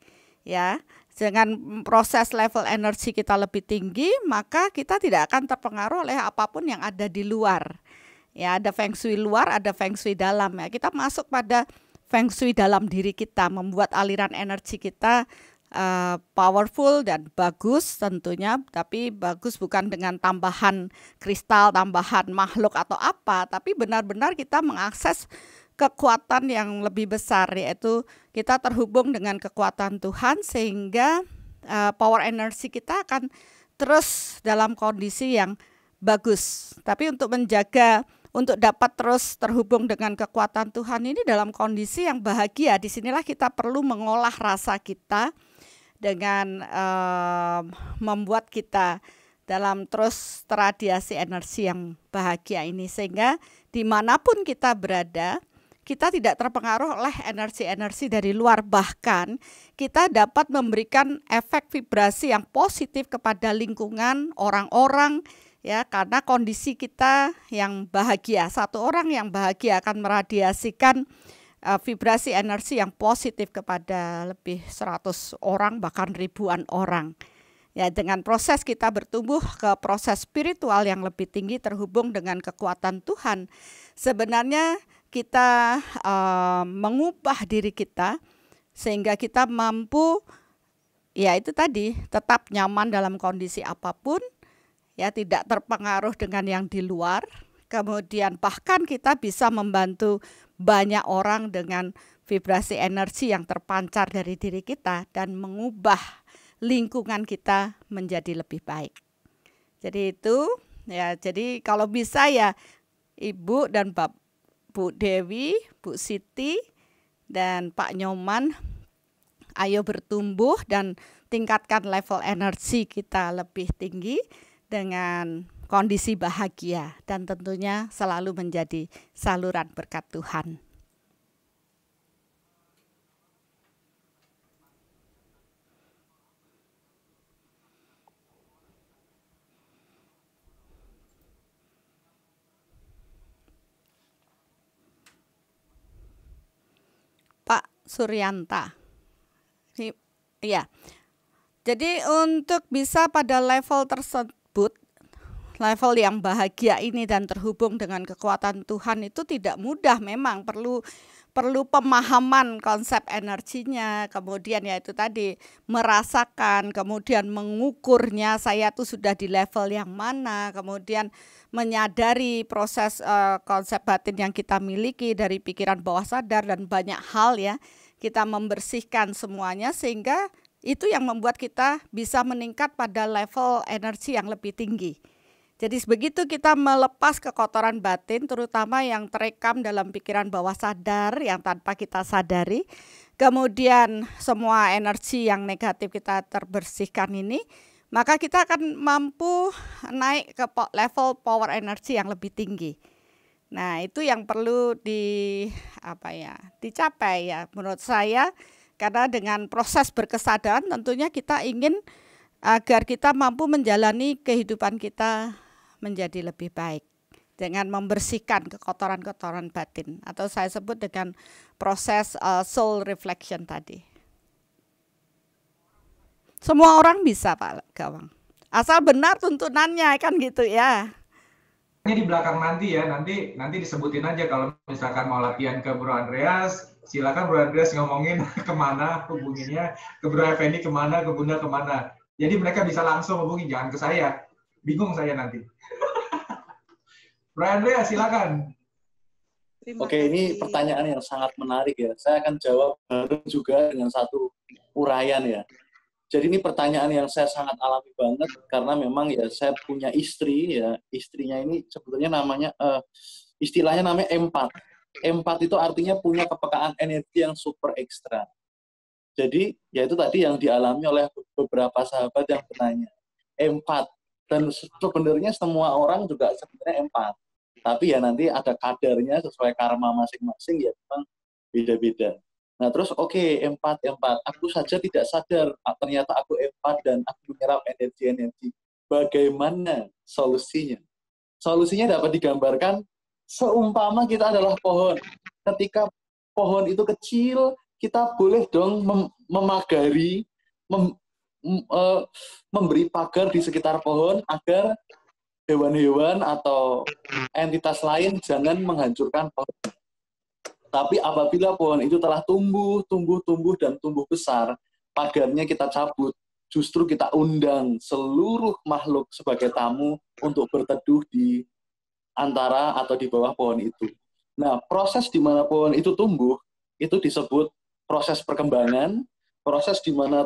Ya, dengan proses level energi kita lebih tinggi, maka kita tidak akan terpengaruh oleh apapun yang ada di luar. Ya, ada feng shui luar, ada feng shui dalam ya. Kita masuk pada feng shui dalam diri kita, membuat aliran energi kita uh, powerful dan bagus tentunya, tapi bagus bukan dengan tambahan kristal, tambahan makhluk atau apa, tapi benar-benar kita mengakses kekuatan yang lebih besar yaitu kita terhubung dengan kekuatan Tuhan sehingga uh, power energy kita akan terus dalam kondisi yang bagus. Tapi untuk menjaga untuk dapat terus terhubung dengan kekuatan Tuhan ini dalam kondisi yang bahagia. Disinilah kita perlu mengolah rasa kita dengan um, membuat kita dalam terus teradiasi energi yang bahagia ini sehingga dimanapun kita berada kita tidak terpengaruh oleh energi-energi dari luar bahkan kita dapat memberikan efek vibrasi yang positif kepada lingkungan orang-orang ya karena kondisi kita yang bahagia satu orang yang bahagia akan meradiasikan uh, vibrasi energi yang positif kepada lebih 100 orang bahkan ribuan orang. Ya, dengan proses kita bertumbuh ke proses spiritual yang lebih tinggi terhubung dengan kekuatan Tuhan. Sebenarnya kita uh, mengubah diri kita sehingga kita mampu ya itu tadi tetap nyaman dalam kondisi apapun ya tidak terpengaruh dengan yang di luar Kemudian bahkan kita bisa membantu banyak orang dengan vibrasi energi yang terpancar dari diri kita dan mengubah lingkungan kita menjadi lebih baik. Jadi itu ya, jadi kalau bisa ya Ibu dan Bapak Bu Dewi, Bu Siti dan Pak Nyoman ayo bertumbuh dan tingkatkan level energi kita lebih tinggi dengan kondisi bahagia dan tentunya selalu menjadi saluran berkat Tuhan. Pak Suryanta. Iya. Jadi untuk bisa pada level tersebut level yang bahagia ini dan terhubung dengan kekuatan Tuhan itu tidak mudah memang perlu perlu pemahaman konsep energinya, kemudian ya itu tadi merasakan, kemudian mengukurnya saya tuh sudah di level yang mana, kemudian menyadari proses uh, konsep batin yang kita miliki dari pikiran bawah sadar dan banyak hal ya kita membersihkan semuanya sehingga itu yang membuat kita bisa meningkat pada level energi yang lebih tinggi. Jadi begitu kita melepas kekotoran batin terutama yang terekam dalam pikiran bawah sadar yang tanpa kita sadari, kemudian semua energi yang negatif kita terbersihkan ini, maka kita akan mampu naik ke level power energy yang lebih tinggi. Nah, itu yang perlu di apa ya, dicapai ya menurut saya karena dengan proses berkesadaran tentunya kita ingin agar kita mampu menjalani kehidupan kita menjadi lebih baik dengan membersihkan kekotoran-kotoran batin atau saya sebut dengan proses uh, soul reflection tadi. Semua orang bisa Pak Gawang. Asal benar tuntunannya kan gitu ya. Ini di belakang nanti ya, nanti nanti disebutin aja kalau misalkan mau latihan ke Bro Andreas, silakan Bro Andreas ngomongin kemana hubunginya, ke Bro Effendi kemana, ke Bunda kemana. Jadi mereka bisa langsung hubungi, jangan ke saya. Bingung saya nanti. Brian silakan. Oke, ini pertanyaan yang sangat menarik ya. Saya akan jawab baru juga dengan satu uraian ya. Jadi ini pertanyaan yang saya sangat alami banget karena memang ya saya punya istri ya. Istrinya ini sebetulnya namanya uh, istilahnya namanya empat. Empat itu artinya punya kepekaan energi yang super ekstra. Jadi ya itu tadi yang dialami oleh beberapa sahabat yang bertanya. Empat dan sebenarnya semua orang juga sebenarnya empat tapi ya nanti ada kadarnya sesuai karma masing-masing ya memang beda-beda nah terus oke okay, empat empat aku saja tidak sadar ah, ternyata aku empat dan aku menyerap energi energi bagaimana solusinya solusinya dapat digambarkan seumpama kita adalah pohon ketika pohon itu kecil kita boleh dong mem memagari mem uh, memberi pagar di sekitar pohon agar hewan-hewan atau entitas lain jangan menghancurkan pohon. Tapi apabila pohon itu telah tumbuh, tumbuh, tumbuh, dan tumbuh besar, pagarnya kita cabut, justru kita undang seluruh makhluk sebagai tamu untuk berteduh di antara atau di bawah pohon itu. Nah, proses di mana pohon itu tumbuh, itu disebut proses perkembangan, proses di mana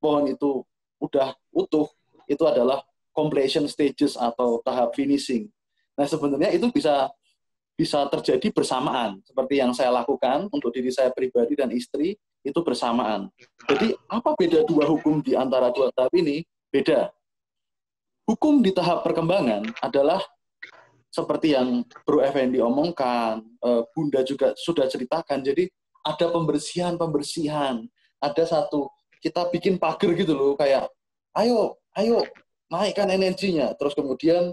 pohon itu udah utuh, itu adalah completion stages atau tahap finishing. Nah, sebenarnya itu bisa bisa terjadi bersamaan seperti yang saya lakukan untuk diri saya pribadi dan istri itu bersamaan. Jadi, apa beda dua hukum di antara dua tahap ini? Beda. Hukum di tahap perkembangan adalah seperti yang Bro Effendi omongkan, eh, Bunda juga sudah ceritakan. Jadi, ada pembersihan-pembersihan. Ada satu kita bikin pagar gitu loh kayak ayo ayo naikkan energinya terus kemudian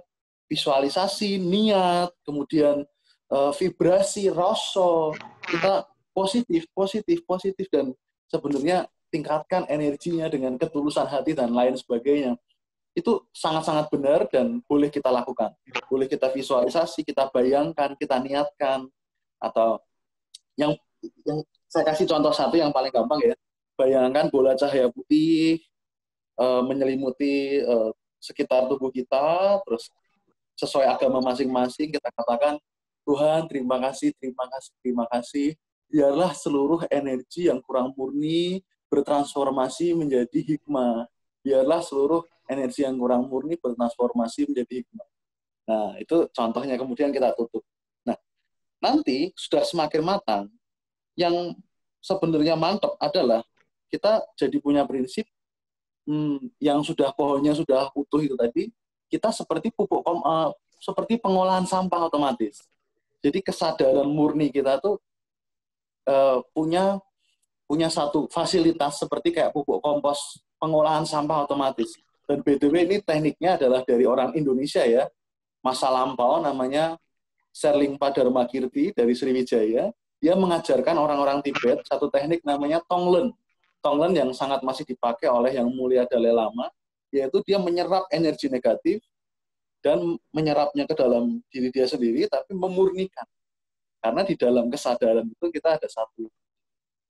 visualisasi niat kemudian uh, vibrasi rasa kita positif positif positif dan sebenarnya tingkatkan energinya dengan ketulusan hati dan lain sebagainya itu sangat-sangat benar dan boleh kita lakukan. Boleh kita visualisasi, kita bayangkan, kita niatkan atau yang yang saya kasih contoh satu yang paling gampang ya bayangkan bola cahaya putih e, menyelimuti e, sekitar tubuh kita, terus sesuai agama masing-masing kita katakan Tuhan terima kasih, terima kasih, terima kasih. Biarlah seluruh energi yang kurang murni bertransformasi menjadi hikmah. Biarlah seluruh energi yang kurang murni bertransformasi menjadi hikmah. Nah, itu contohnya kemudian kita tutup. Nah, nanti sudah semakin matang, yang sebenarnya mantap adalah kita jadi punya prinsip hmm, yang sudah pohonnya sudah utuh itu tadi kita seperti pupuk kom, uh, seperti pengolahan sampah otomatis jadi kesadaran murni kita tuh uh, punya punya satu fasilitas seperti kayak pupuk kompos pengolahan sampah otomatis dan btw ini tekniknya adalah dari orang Indonesia ya masa lampau namanya Serling Padarma Kirti dari Sriwijaya dia mengajarkan orang-orang Tibet satu teknik namanya Tonglen Tonglen yang sangat masih dipakai oleh yang mulia Dalai Lama, yaitu dia menyerap energi negatif dan menyerapnya ke dalam diri dia sendiri, tapi memurnikan. Karena di dalam kesadaran itu kita ada satu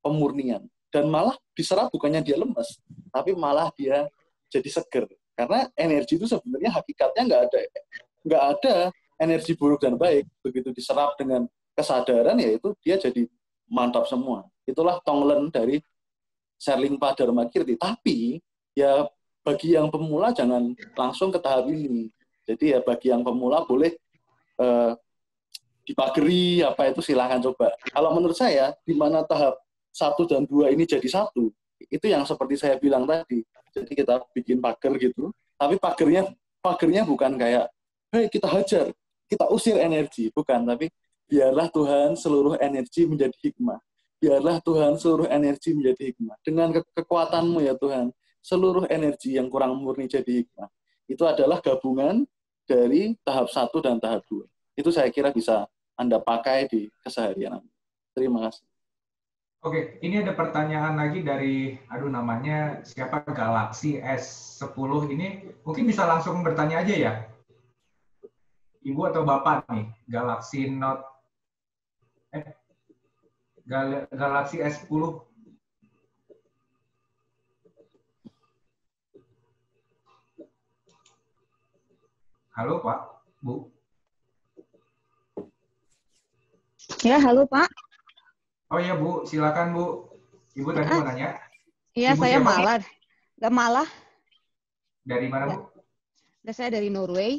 pemurnian. Dan malah diserap bukannya dia lemes, tapi malah dia jadi seger. Karena energi itu sebenarnya hakikatnya nggak ada. Nggak ada energi buruk dan baik. Begitu diserap dengan kesadaran, yaitu dia jadi mantap semua. Itulah tonglen dari Sherling Dharma Kirti. Tapi ya bagi yang pemula jangan langsung ke tahap ini. Jadi ya bagi yang pemula boleh eh, dipageri apa itu silahkan coba. Kalau menurut saya di mana tahap satu dan dua ini jadi satu itu yang seperti saya bilang tadi. Jadi kita bikin pagar gitu, tapi pagernya pagernya bukan kayak hei kita hajar, kita usir energi, bukan. Tapi biarlah Tuhan seluruh energi menjadi hikmah biarlah Tuhan seluruh energi menjadi hikmah. Dengan ke kekuatanmu ya Tuhan, seluruh energi yang kurang murni jadi hikmah. Itu adalah gabungan dari tahap satu dan tahap dua. Itu saya kira bisa Anda pakai di keseharian Anda. Terima kasih. Oke, ini ada pertanyaan lagi dari, aduh namanya siapa Galaxy S10 ini, mungkin bisa langsung bertanya aja ya. Ibu atau Bapak nih, Galaxy Note, eh, Gal Galaxy S10 Halo Pak, Bu. Ya, halo Pak. Oh iya, Bu, silakan Bu. Ibu tadi mau ah. nanya. Iya, saya siapa? malah. Gak malah. Dari mana Bu? Gak, saya dari Norway.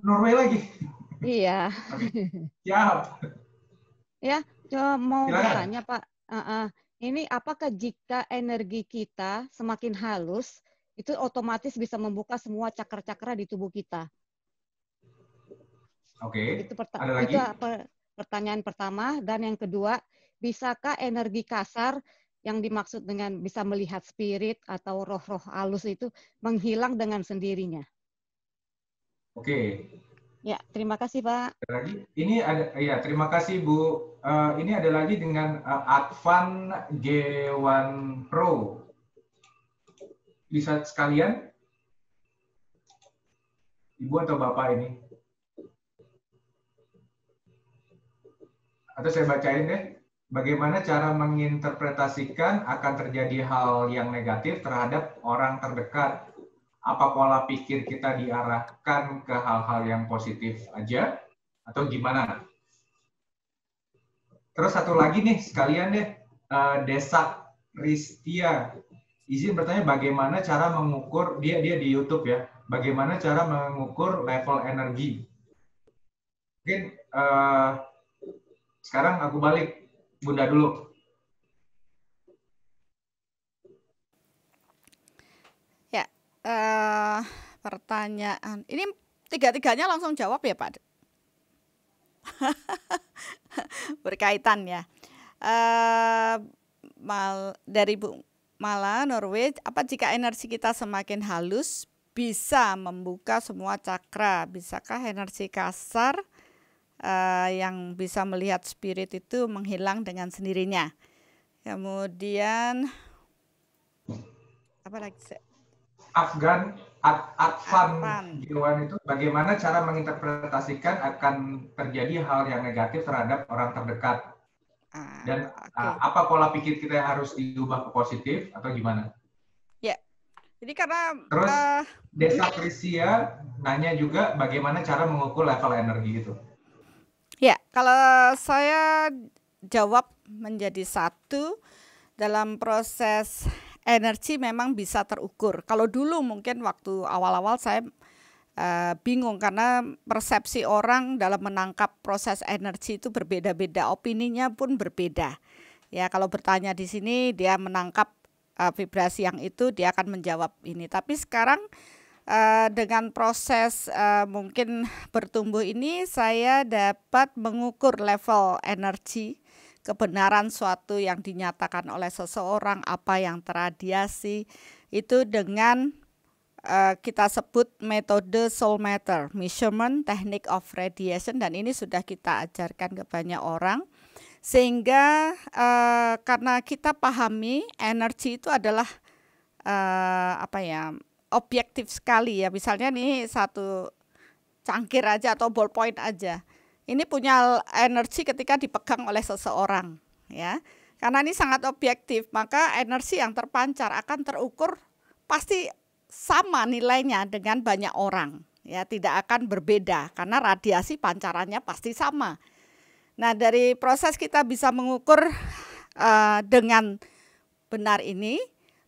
Norway lagi? Iya. Siap. ya, mau bertanya Pak, uh -uh. ini apakah jika energi kita semakin halus, itu otomatis bisa membuka semua cakra-cakra di tubuh kita? Oke. Okay. Itu, perta Ada lagi? itu pertanyaan pertama dan yang kedua, bisakah energi kasar yang dimaksud dengan bisa melihat spirit atau roh-roh halus itu menghilang dengan sendirinya? Oke, Ya, terima kasih Pak. ini ada, ya terima kasih Bu. Uh, ini ada lagi dengan uh, Advan G1 Pro. Bisa sekalian? Ibu atau Bapak ini? Atau saya bacain deh. Bagaimana cara menginterpretasikan akan terjadi hal yang negatif terhadap orang terdekat apa pola pikir kita diarahkan ke hal-hal yang positif aja atau gimana? Terus satu lagi nih sekalian deh eh, Desa Ristia izin bertanya bagaimana cara mengukur dia dia di YouTube ya bagaimana cara mengukur level energi mungkin uh, sekarang aku balik bunda dulu uh, pertanyaan. Ini tiga-tiganya langsung jawab ya, Pak. Berkaitan ya. Uh, mal dari Bu malah Norwich, apa jika energi kita semakin halus bisa membuka semua cakra? Bisakah energi kasar uh, yang bisa melihat spirit itu menghilang dengan sendirinya? Kemudian apa lagi? Afgan Ad, Advan Dewan itu bagaimana cara menginterpretasikan akan terjadi hal yang negatif terhadap orang terdekat ah, dan okay. uh, apa pola pikir kita yang harus diubah ke positif atau gimana? Ya, jadi karena terus uh, Desa Krisia nanya juga bagaimana cara mengukur level energi itu? Ya, kalau saya jawab menjadi satu dalam proses energi memang bisa terukur. Kalau dulu mungkin waktu awal-awal saya uh, bingung karena persepsi orang dalam menangkap proses energi itu berbeda-beda, opininya pun berbeda. Ya, kalau bertanya di sini dia menangkap uh, vibrasi yang itu dia akan menjawab ini. Tapi sekarang uh, dengan proses uh, mungkin bertumbuh ini saya dapat mengukur level energi kebenaran suatu yang dinyatakan oleh seseorang, apa yang teradiasi, itu dengan uh, kita sebut metode soul matter, measurement technique of radiation, dan ini sudah kita ajarkan ke banyak orang. Sehingga uh, karena kita pahami energi itu adalah uh, apa ya objektif sekali ya misalnya nih satu cangkir aja atau ballpoint aja ini punya energi ketika dipegang oleh seseorang ya. Karena ini sangat objektif, maka energi yang terpancar akan terukur pasti sama nilainya dengan banyak orang ya, tidak akan berbeda karena radiasi pancarannya pasti sama. Nah, dari proses kita bisa mengukur uh, dengan benar ini,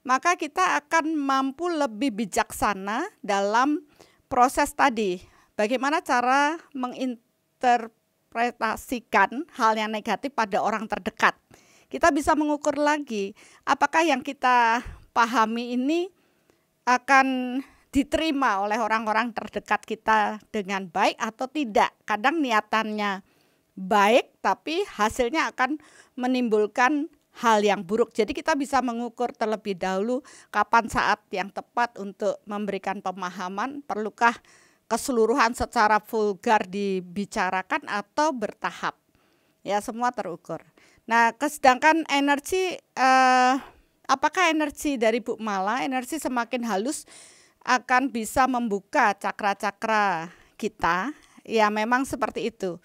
maka kita akan mampu lebih bijaksana dalam proses tadi. Bagaimana cara mengintegrasikan menginterpretasikan hal yang negatif pada orang terdekat. Kita bisa mengukur lagi apakah yang kita pahami ini akan diterima oleh orang-orang terdekat kita dengan baik atau tidak. Kadang niatannya baik tapi hasilnya akan menimbulkan hal yang buruk. Jadi kita bisa mengukur terlebih dahulu kapan saat yang tepat untuk memberikan pemahaman, perlukah keseluruhan secara vulgar dibicarakan atau bertahap. Ya, semua terukur. Nah, sedangkan energi eh, apakah energi dari Bu Mala, energi semakin halus akan bisa membuka cakra-cakra kita. Ya, memang seperti itu.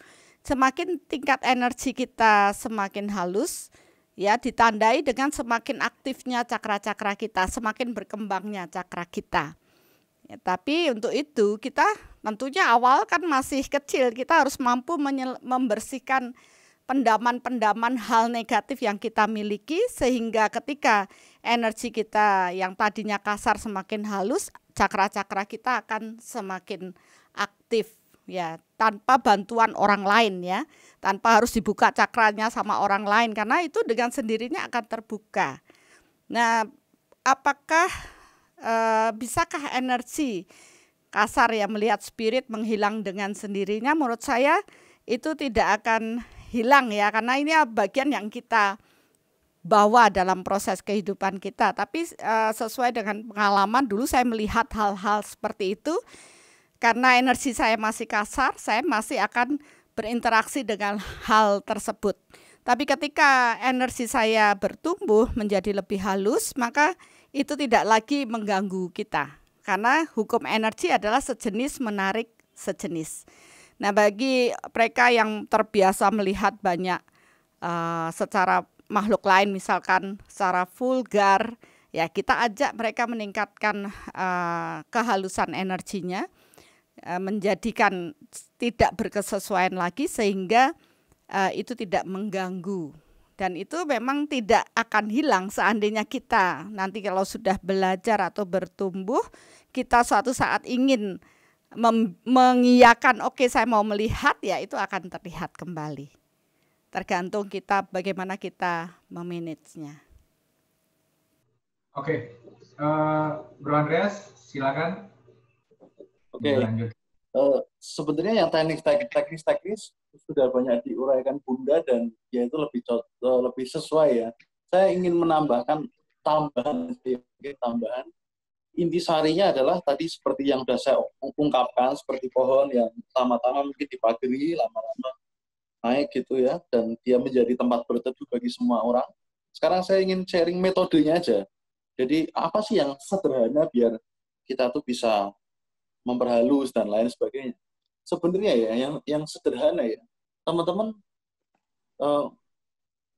Semakin tingkat energi kita semakin halus, ya ditandai dengan semakin aktifnya cakra-cakra kita, semakin berkembangnya cakra kita. Ya, tapi untuk itu kita tentunya awal kan masih kecil, kita harus mampu membersihkan pendaman-pendaman hal negatif yang kita miliki sehingga ketika energi kita yang tadinya kasar semakin halus, cakra-cakra kita akan semakin aktif ya tanpa bantuan orang lain ya tanpa harus dibuka cakranya sama orang lain karena itu dengan sendirinya akan terbuka nah apakah Eh, bisakah energi kasar yang melihat spirit menghilang dengan sendirinya menurut saya itu tidak akan hilang ya karena ini bagian yang kita bawa dalam proses kehidupan kita tapi e, sesuai dengan pengalaman dulu saya melihat hal-hal seperti itu karena energi saya masih kasar saya masih akan berinteraksi dengan hal tersebut tapi ketika energi saya bertumbuh menjadi lebih halus maka itu tidak lagi mengganggu kita karena hukum energi adalah sejenis menarik sejenis. Nah, bagi mereka yang terbiasa melihat banyak uh, secara makhluk lain misalkan secara vulgar ya kita ajak mereka meningkatkan uh, kehalusan energinya eh, menjadikan tidak berkesesuaian lagi sehingga uh, itu tidak mengganggu dan itu memang tidak akan hilang seandainya kita nanti kalau sudah belajar atau bertumbuh kita suatu saat ingin mengiyakan oke okay, saya mau melihat ya itu akan terlihat kembali tergantung kita bagaimana kita memanagenya oke okay. uh, eh, Bro Andreas silakan oke okay. uh, eh, sebenarnya yang teknis teknis teknis sudah banyak diuraikan Bunda dan ya itu lebih eh, lebih sesuai ya. Saya ingin menambahkan tambahan sedikit tambahan. Intisarinya adalah tadi seperti yang sudah saya ungkapkan seperti pohon yang pertama-tama mungkin dipagari lama-lama naik gitu ya dan dia menjadi tempat berteduh bagi semua orang. Sekarang saya ingin sharing metodenya aja. Jadi apa sih yang sederhana biar kita tuh bisa memperhalus dan lain sebagainya. Sebenarnya ya yang yang sederhana ya teman-teman uh,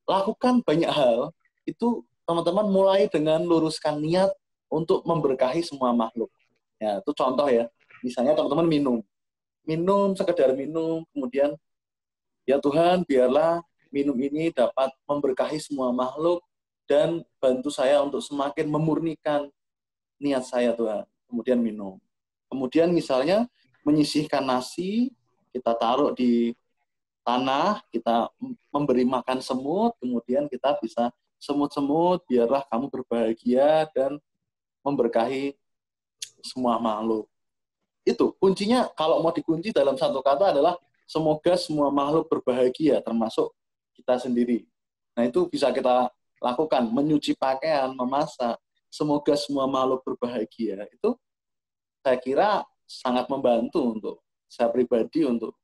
lakukan banyak hal itu teman-teman mulai dengan luruskan niat untuk memberkahi semua makhluk. Ya, itu contoh ya. Misalnya teman-teman minum. Minum sekedar minum, kemudian ya Tuhan, biarlah minum ini dapat memberkahi semua makhluk dan bantu saya untuk semakin memurnikan niat saya Tuhan. Kemudian minum. Kemudian misalnya menyisihkan nasi kita taruh di tanah, kita memberi makan semut, kemudian kita bisa semut-semut, biarlah kamu berbahagia dan memberkahi semua makhluk. Itu kuncinya kalau mau dikunci dalam satu kata adalah semoga semua makhluk berbahagia termasuk kita sendiri. Nah, itu bisa kita lakukan menyuci pakaian, memasak. Semoga semua makhluk berbahagia. Itu saya kira sangat membantu untuk saya pribadi untuk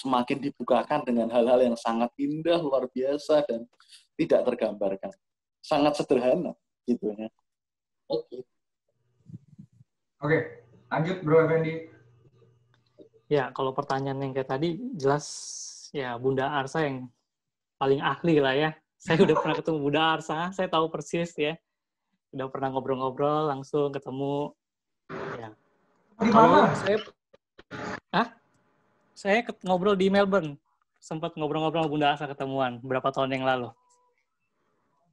semakin dibukakan dengan hal-hal yang sangat indah, luar biasa dan tidak tergambarkan. Sangat sederhana gitu ya. Oke. Oke, lanjut Bro Effendi. Ya, kalau pertanyaan yang kayak tadi jelas ya Bunda Arsa yang paling ahli lah ya. Saya udah pernah ketemu Bunda Arsa, saya tahu persis ya. Udah pernah ngobrol-ngobrol langsung ketemu ya. Di mana? Saya saya ngobrol di Melbourne. Sempat ngobrol-ngobrol sama Bunda Asa ketemuan berapa tahun yang lalu.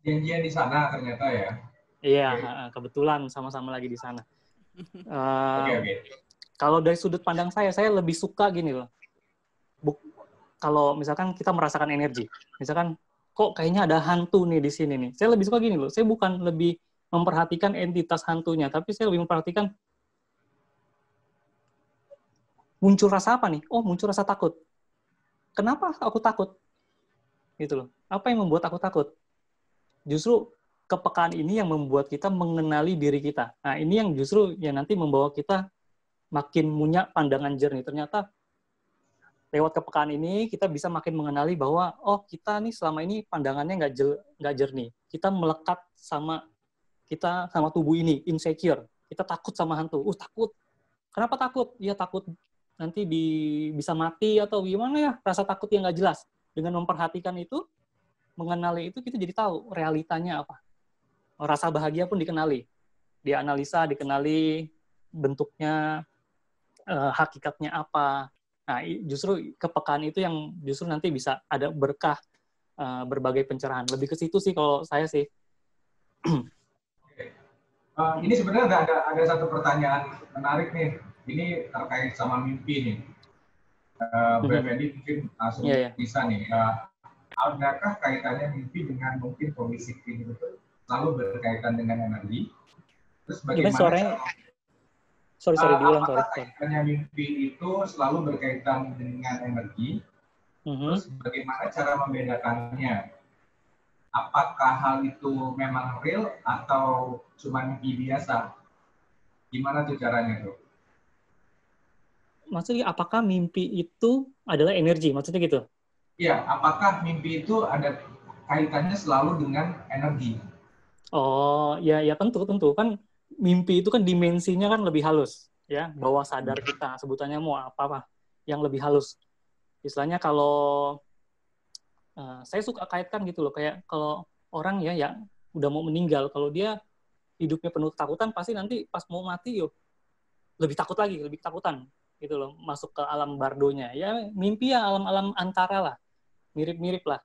Janjian di sana ternyata ya? Iya, okay. kebetulan sama-sama lagi di sana. Uh, okay, okay. Eh, kalau dari sudut pandang saya, saya lebih suka gini loh. Buk, kalau misalkan kita merasakan energi, misalkan kok kayaknya ada hantu nih di sini nih. Saya lebih suka gini loh. Saya bukan lebih memperhatikan entitas hantunya, tapi saya lebih memperhatikan muncul rasa apa nih? Oh, muncul rasa takut. Kenapa aku takut? Gitu loh. Apa yang membuat aku takut? Justru kepekaan ini yang membuat kita mengenali diri kita. Nah, ini yang justru yang nanti membawa kita makin punya pandangan jernih. Ternyata lewat kepekaan ini kita bisa makin mengenali bahwa oh kita nih selama ini pandangannya nggak jernih. Kita melekat sama kita sama tubuh ini insecure. Kita takut sama hantu. Uh takut. Kenapa takut? Ya takut nanti di, bisa mati atau gimana ya rasa takut yang nggak jelas dengan memperhatikan itu mengenali itu kita jadi tahu realitanya apa rasa bahagia pun dikenali dianalisa dikenali bentuknya eh, hakikatnya apa nah justru kepekaan itu yang justru nanti bisa ada berkah eh, berbagai pencerahan lebih ke situ sih kalau saya sih Uh, ini sebenarnya ada, ada ada satu pertanyaan menarik nih ini terkait sama mimpi nih. Uh, mm -hmm. mungkin langsung yeah, yeah. bisa nih. Uh, adakah kaitannya mimpi dengan mungkin kondisi klinik itu selalu berkaitan dengan energi? Terus bagaimana? Ini cara... Sorry, sorry, uh, diulang, sorry. Kaitannya mimpi itu selalu berkaitan dengan energi. Mm -hmm. Terus bagaimana cara membedakannya? Apakah hal itu memang real atau cuma mimpi biasa? Gimana tuh caranya tuh? maksudnya apakah mimpi itu adalah energi? Maksudnya gitu? Ya, apakah mimpi itu ada kaitannya selalu dengan energi? Oh, ya ya tentu tentu kan mimpi itu kan dimensinya kan lebih halus ya bawah sadar kita sebutannya mau apa apa yang lebih halus istilahnya kalau uh, saya suka kaitkan gitu loh kayak kalau orang ya yang udah mau meninggal kalau dia hidupnya penuh ketakutan pasti nanti pas mau mati yuk lebih takut lagi lebih ketakutan gitu loh masuk ke alam bardonya ya mimpi yang alam-alam antara lah mirip-mirip lah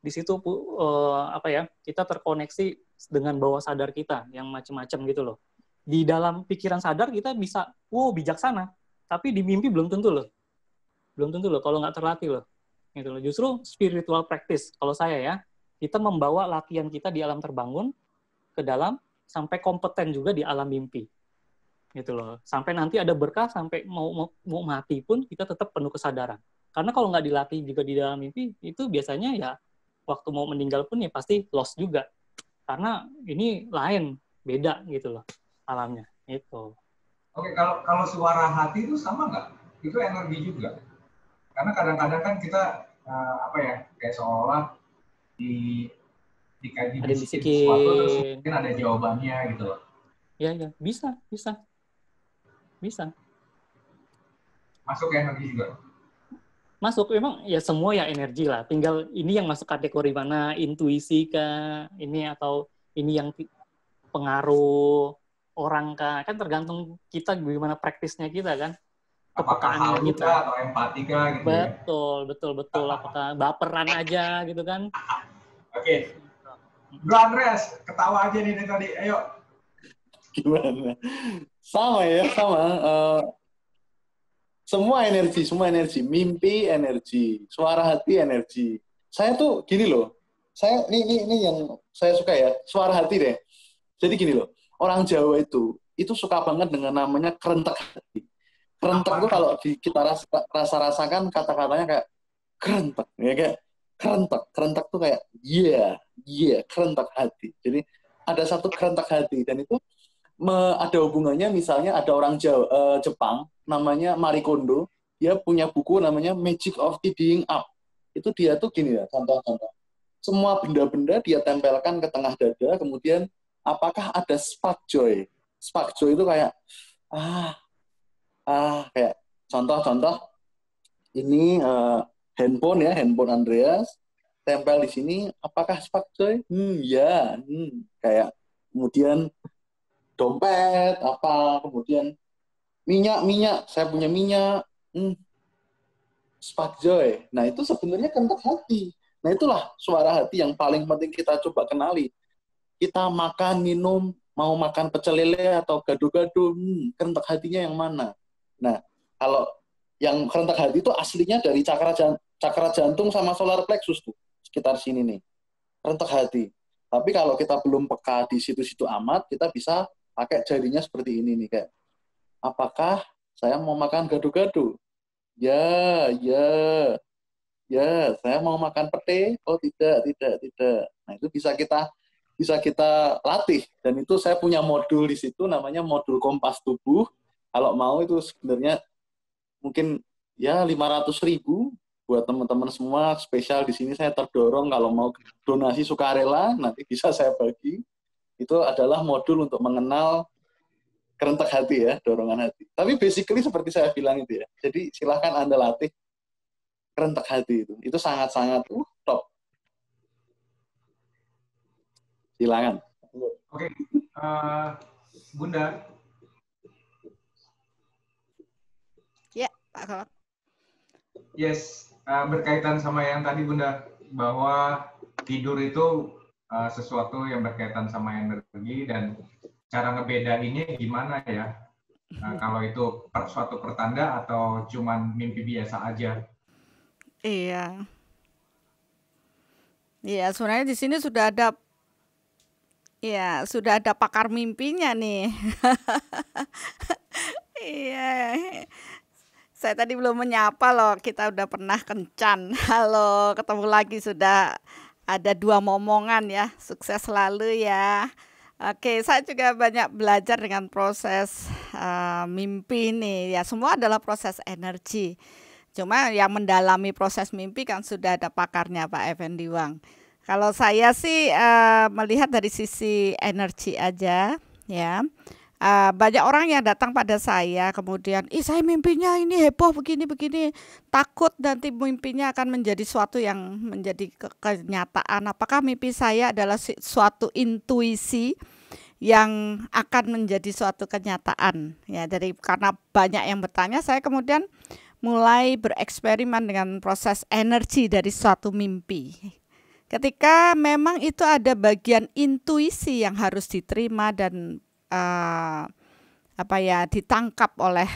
di situ uh, apa ya kita terkoneksi dengan bawah sadar kita yang macam-macam gitu loh di dalam pikiran sadar kita bisa wow bijaksana tapi di mimpi belum tentu loh belum tentu loh kalau nggak terlatih loh gitu loh justru spiritual practice kalau saya ya kita membawa latihan kita di alam terbangun ke dalam sampai kompeten juga di alam mimpi gitu loh. Sampai nanti ada berkah, sampai mau mau, mau mati pun kita tetap penuh kesadaran. Karena kalau nggak dilatih juga di dalam mimpi, itu biasanya ya waktu mau meninggal pun ya pasti lost juga. Karena ini lain, beda gitu loh alamnya. Itu. Oke, kalau kalau suara hati itu sama nggak? Itu energi juga. Karena kadang-kadang kan kita uh, apa ya kayak seolah di dikaji di sesuatu terus mungkin ada jawabannya gitu loh. Ya, ya, bisa, bisa bisa masuk ya energi juga masuk memang ya semua ya energi lah tinggal ini yang masuk kategori mana intuisi ke ini atau ini yang pengaruh orang ke kan tergantung kita gimana praktisnya kita kan kepekaannya gitu. kita atau empati ke gitu betul ya? betul betul ah. apakah baperan aja gitu kan oke okay. Bro Andres ketawa aja nih tadi ayo gimana sama ya sama uh, semua energi semua energi mimpi energi suara hati energi saya tuh gini loh saya ini ini, ini yang saya suka ya suara hati deh jadi gini loh orang Jawa itu itu suka banget dengan namanya kerentek hati kerentek tuh kalau di, kita rasa, rasa rasakan kata-katanya kayak kerentek ya kayak kerentek kerentek tuh kayak iya yeah, iya yeah, kerentek hati jadi ada satu kerentak hati dan itu me, ada hubungannya misalnya ada orang Jawa, uh, Jepang namanya Marikondo dia punya buku namanya Magic of Tidying Up itu dia tuh gini ya contoh-contoh semua benda-benda dia tempelkan ke tengah dada kemudian apakah ada spark joy spark joy itu kayak ah ah kayak contoh-contoh ini uh, handphone ya handphone Andreas tempel di sini apakah spark joy hmm ya hmm kayak kemudian dompet apa kemudian minyak minyak saya punya minyak hmm, spark joy nah itu sebenarnya kentut hati nah itulah suara hati yang paling penting kita coba kenali kita makan minum mau makan pecel lele atau gado-gado hmm, kentut hatinya yang mana nah kalau yang kentut hati itu aslinya dari cakra jantung, cakra jantung sama solar plexus tuh sekitar sini nih rentak hati tapi kalau kita belum peka di situ-situ amat kita bisa pakai jarinya seperti ini nih kayak apakah saya mau makan gadu-gadu? ya ya ya saya mau makan pete oh tidak tidak tidak nah itu bisa kita bisa kita latih dan itu saya punya modul di situ namanya modul kompas tubuh kalau mau itu sebenarnya mungkin ya lima ratus ribu buat teman-teman semua spesial di sini saya terdorong kalau mau donasi sukarela nanti bisa saya bagi itu adalah modul untuk mengenal kerentak hati ya, dorongan hati. Tapi basically seperti saya bilang itu ya. Jadi silahkan Anda latih kerentak hati itu. Itu sangat-sangat uh, top. Silakan. Oke. Okay. Uh, eh, Bunda. Ya, Pak Kawat. Yes, uh, berkaitan sama yang tadi Bunda bahwa tidur itu Eh, sesuatu yang berkaitan sama energi dan cara ngebedainnya gimana ya? Nah, kalau itu per, suatu pertanda atau cuman mimpi biasa aja? Iya. Iya, sebenarnya di sini sudah ada Iya, sudah ada pakar mimpinya nih. iya. Saya tadi belum menyapa loh, kita udah pernah kencan. Halo, ketemu lagi sudah ada dua momongan ya. Sukses selalu ya. Oke, saya juga banyak belajar dengan proses uh, mimpi nih. Ya, semua adalah proses energi. Cuma yang mendalami proses mimpi kan sudah ada pakarnya Pak Effendi Wang. Kalau saya sih uh, melihat dari sisi energi aja, ya uh, banyak orang yang datang pada saya kemudian ih saya mimpinya ini heboh begini begini takut nanti mimpinya akan menjadi suatu yang menjadi ke kenyataan apakah mimpi saya adalah suatu intuisi yang akan menjadi suatu kenyataan ya dari karena banyak yang bertanya saya kemudian mulai bereksperimen dengan proses energi dari suatu mimpi ketika memang itu ada bagian intuisi yang harus diterima dan uh, apa ya ditangkap oleh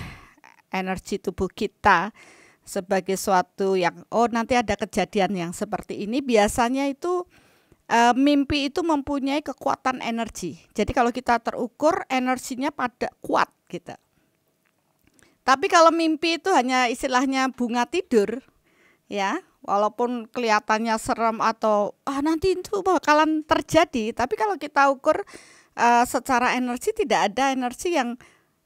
energi tubuh kita sebagai suatu yang oh nanti ada kejadian yang seperti ini biasanya itu uh, mimpi itu mempunyai kekuatan energi. Jadi kalau kita terukur energinya pada kuat gitu. Tapi kalau mimpi itu hanya istilahnya bunga tidur ya, walaupun kelihatannya serem atau ah nanti itu bakalan terjadi, tapi kalau kita ukur uh, secara energi tidak ada energi yang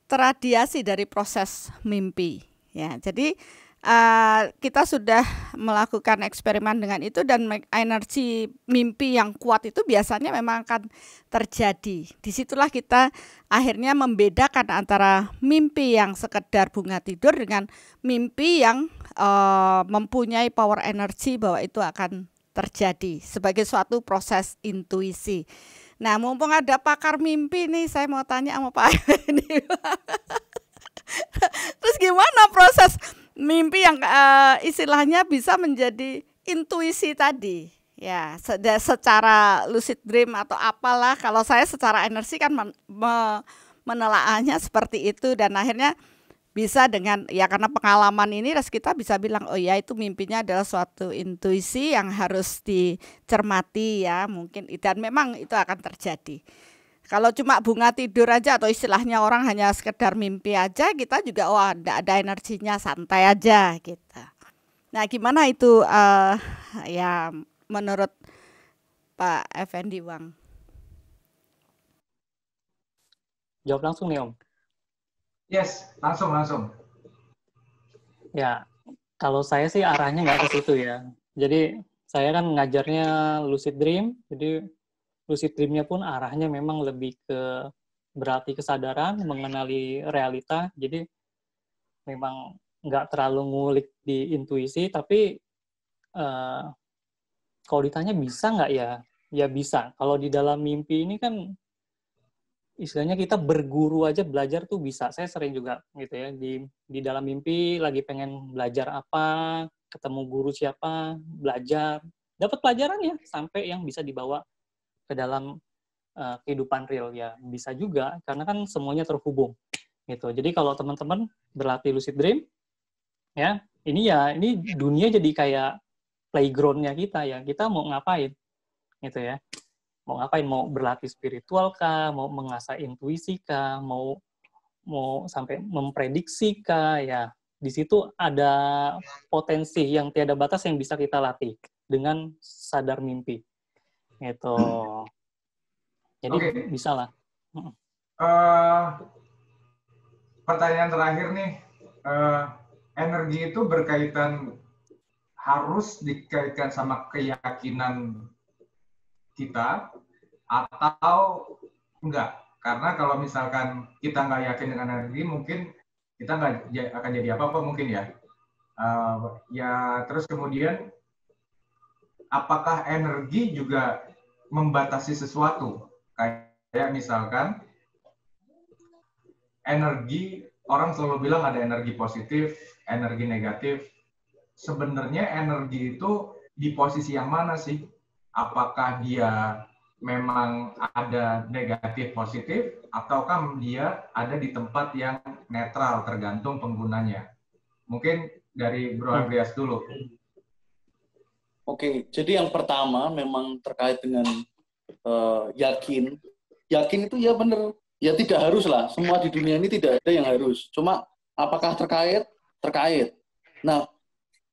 teradiasi dari proses mimpi ya jadi uh, kita sudah melakukan eksperimen dengan itu dan energi mimpi yang kuat itu biasanya memang akan terjadi disitulah kita akhirnya membedakan antara mimpi yang sekedar bunga tidur dengan mimpi yang uh, mempunyai power energi bahwa itu akan terjadi sebagai suatu proses intuisi Nah, mumpung ada pakar mimpi nih, saya mau tanya sama Pak ini. Terus gimana proses mimpi yang uh, istilahnya bisa menjadi intuisi tadi? Ya, se secara lucid dream atau apalah. Kalau saya secara energi kan menelaahnya seperti itu dan akhirnya bisa dengan ya karena pengalaman ini res kita bisa bilang oh ya itu mimpinya adalah suatu intuisi yang harus dicermati ya mungkin dan memang itu akan terjadi. Kalau cuma bunga tidur aja atau istilahnya orang hanya sekedar mimpi aja kita juga wah oh, tidak ada energinya santai aja gitu. Nah gimana itu uh, ya menurut Pak Effendi Wang? Jawab langsung nih Om. Yes, langsung langsung. Ya, kalau saya sih arahnya nggak ke situ ya. Jadi saya kan ngajarnya lucid dream, jadi lucid dreamnya pun arahnya memang lebih ke berarti kesadaran mengenali realita. Jadi memang nggak terlalu ngulik di intuisi, tapi uh, kalau ditanya bisa nggak ya, ya bisa. Kalau di dalam mimpi ini kan istilahnya kita berguru aja belajar tuh bisa. Saya sering juga gitu ya di di dalam mimpi lagi pengen belajar apa, ketemu guru siapa, belajar, dapat pelajaran ya sampai yang bisa dibawa ke dalam uh, kehidupan real ya. Bisa juga karena kan semuanya terhubung gitu. Jadi kalau teman-teman berlatih lucid dream ya, ini ya ini dunia jadi kayak playgroundnya kita ya. Kita mau ngapain gitu ya mau ngapain mau berlatih spiritual kah mau mengasah intuisi kah mau mau sampai memprediksi kah ya di situ ada potensi yang tiada batas yang bisa kita latih dengan sadar mimpi Itu. hmm. jadi okay. bisa lah uh, pertanyaan terakhir nih uh, energi itu berkaitan harus dikaitkan sama keyakinan kita atau enggak. Karena kalau misalkan kita nggak yakin dengan energi, mungkin kita nggak akan jadi apa-apa mungkin ya. Uh, ya terus kemudian apakah energi juga membatasi sesuatu? Kayak misalkan energi, orang selalu bilang ada energi positif, energi negatif. Sebenarnya energi itu di posisi yang mana sih? apakah dia memang ada negatif positif ataukah dia ada di tempat yang netral tergantung penggunanya. Mungkin dari Bro hmm. Andreas dulu. Oke, jadi yang pertama memang terkait dengan uh, yakin. Yakin itu ya benar, ya tidak harus lah. Semua di dunia ini tidak ada yang harus. Cuma apakah terkait? Terkait. Nah,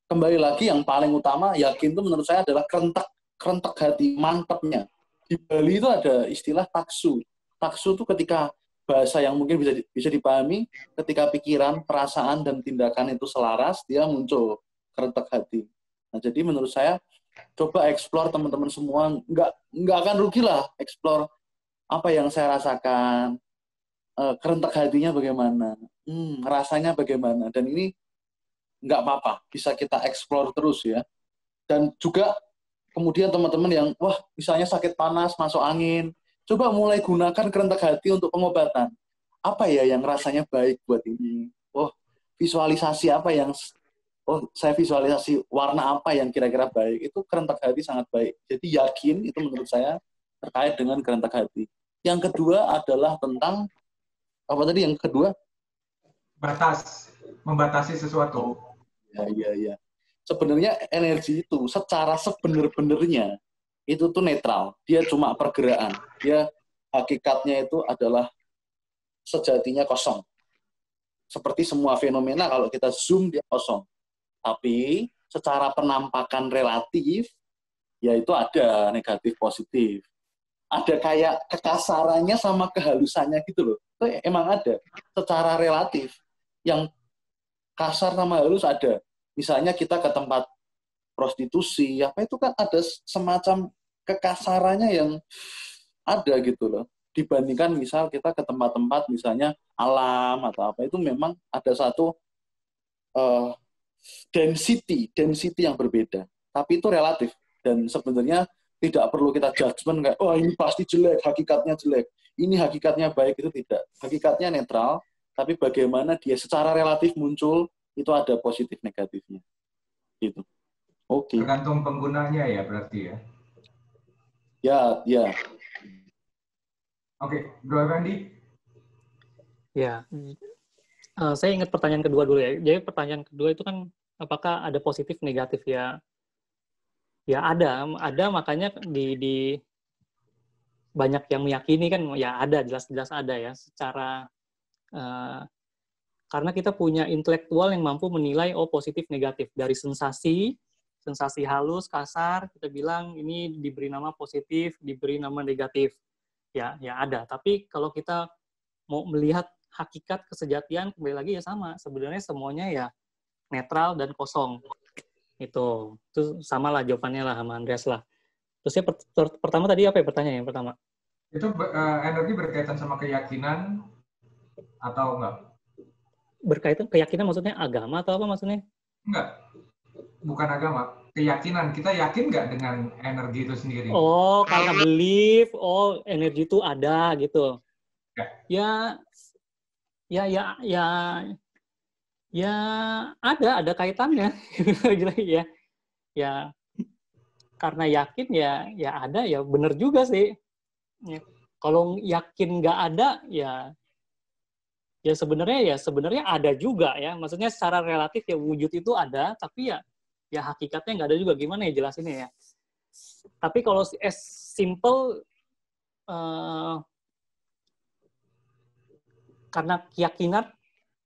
kembali lagi yang paling utama yakin itu menurut saya adalah kerentak kerentek hati, mantepnya. Di Bali itu ada istilah taksu. Taksu itu ketika bahasa yang mungkin bisa bisa dipahami, ketika pikiran, perasaan dan tindakan itu selaras, dia muncul kerentek hati. Nah, jadi menurut saya coba eksplor teman-teman semua, nggak nggak akan rugi lah eksplor apa yang saya rasakan, eh, kerentek hatinya bagaimana, hmm, rasanya bagaimana, dan ini nggak apa-apa, bisa kita eksplor terus ya. Dan juga Kemudian teman-teman yang, wah misalnya sakit panas, masuk angin, coba mulai gunakan kerentak hati untuk pengobatan. Apa ya yang rasanya baik buat ini? Oh, visualisasi apa yang oh saya visualisasi warna apa yang kira-kira baik itu kerentak hati sangat baik jadi yakin itu menurut saya terkait dengan kerentak hati yang kedua adalah tentang apa tadi yang kedua batas membatasi sesuatu ya ya ya sebenarnya energi itu secara sebenar-benarnya itu tuh netral. Dia cuma pergerakan. Dia hakikatnya itu adalah sejatinya kosong. Seperti semua fenomena kalau kita zoom dia kosong. Tapi secara penampakan relatif yaitu ada negatif positif. Ada kayak kekasarannya sama kehalusannya gitu loh. Itu emang ada secara relatif yang kasar sama halus ada misalnya kita ke tempat prostitusi, apa itu kan ada semacam kekasarannya yang ada gitu loh. Dibandingkan misal kita ke tempat-tempat misalnya alam atau apa itu memang ada satu uh, density, density yang berbeda. Tapi itu relatif dan sebenarnya tidak perlu kita judgement kayak oh ini pasti jelek, hakikatnya jelek. Ini hakikatnya baik itu tidak. Hakikatnya netral, tapi bagaimana dia secara relatif muncul itu ada positif negatifnya. Gitu. Oke. Okay. Tergantung penggunanya ya berarti ya. Ya, ya. Oke, okay. Bro Randy. Ya. Uh, saya ingat pertanyaan kedua dulu ya. Jadi pertanyaan kedua itu kan apakah ada positif negatif ya? Ya ada, ada makanya di di banyak yang meyakini kan ya ada jelas-jelas ada ya secara eh, karena kita punya intelektual yang mampu menilai oh positif negatif dari sensasi sensasi halus kasar kita bilang ini diberi nama positif diberi nama negatif ya ya ada tapi kalau kita mau melihat hakikat kesejatian kembali lagi ya sama sebenarnya semuanya ya netral dan kosong itu itu sama lah jawabannya lah sama Andreas lah terus ya pertama tadi apa ya pertanyaan yang pertama itu uh, energi berkaitan sama keyakinan atau enggak berkaitan keyakinan maksudnya agama atau apa maksudnya? Enggak, bukan agama, keyakinan. Kita yakin nggak dengan energi itu sendiri? Oh, karena belief, oh energi itu ada gitu. Ya, ya, ya, ya, ya ada, ada kaitannya. ya, ya, karena yakin ya, ya ada, ya benar juga sih. Ya. Kalau yakin nggak ada, ya ya sebenarnya ya sebenarnya ada juga ya maksudnya secara relatif ya wujud itu ada tapi ya ya hakikatnya nggak ada juga gimana ya jelasinnya ya tapi kalau as eh, simple uh, karena keyakinan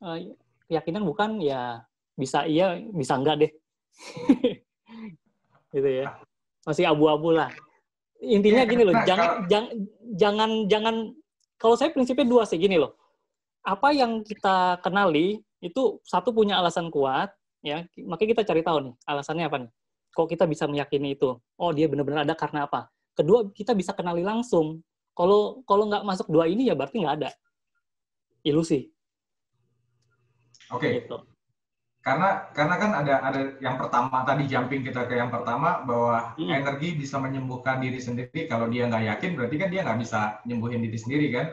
uh, keyakinan bukan ya bisa iya bisa enggak deh gitu ya masih abu-abu lah intinya iya, gini loh jangan jangan jangan jangan kalau saya prinsipnya dua sih gini loh apa yang kita kenali itu satu punya alasan kuat, ya. Makanya kita cari tahu nih alasannya apa nih. Kok kita bisa meyakini itu? Oh, dia benar-benar ada karena apa? Kedua, kita bisa kenali langsung. Kalau kalau nggak masuk dua ini ya berarti nggak ada ilusi. Oke. Okay. Gitu. Karena karena kan ada ada yang pertama tadi jumping kita ke yang pertama bahwa hmm. energi bisa menyembuhkan diri sendiri. Kalau dia nggak yakin berarti kan dia nggak bisa nyembuhin diri sendiri kan.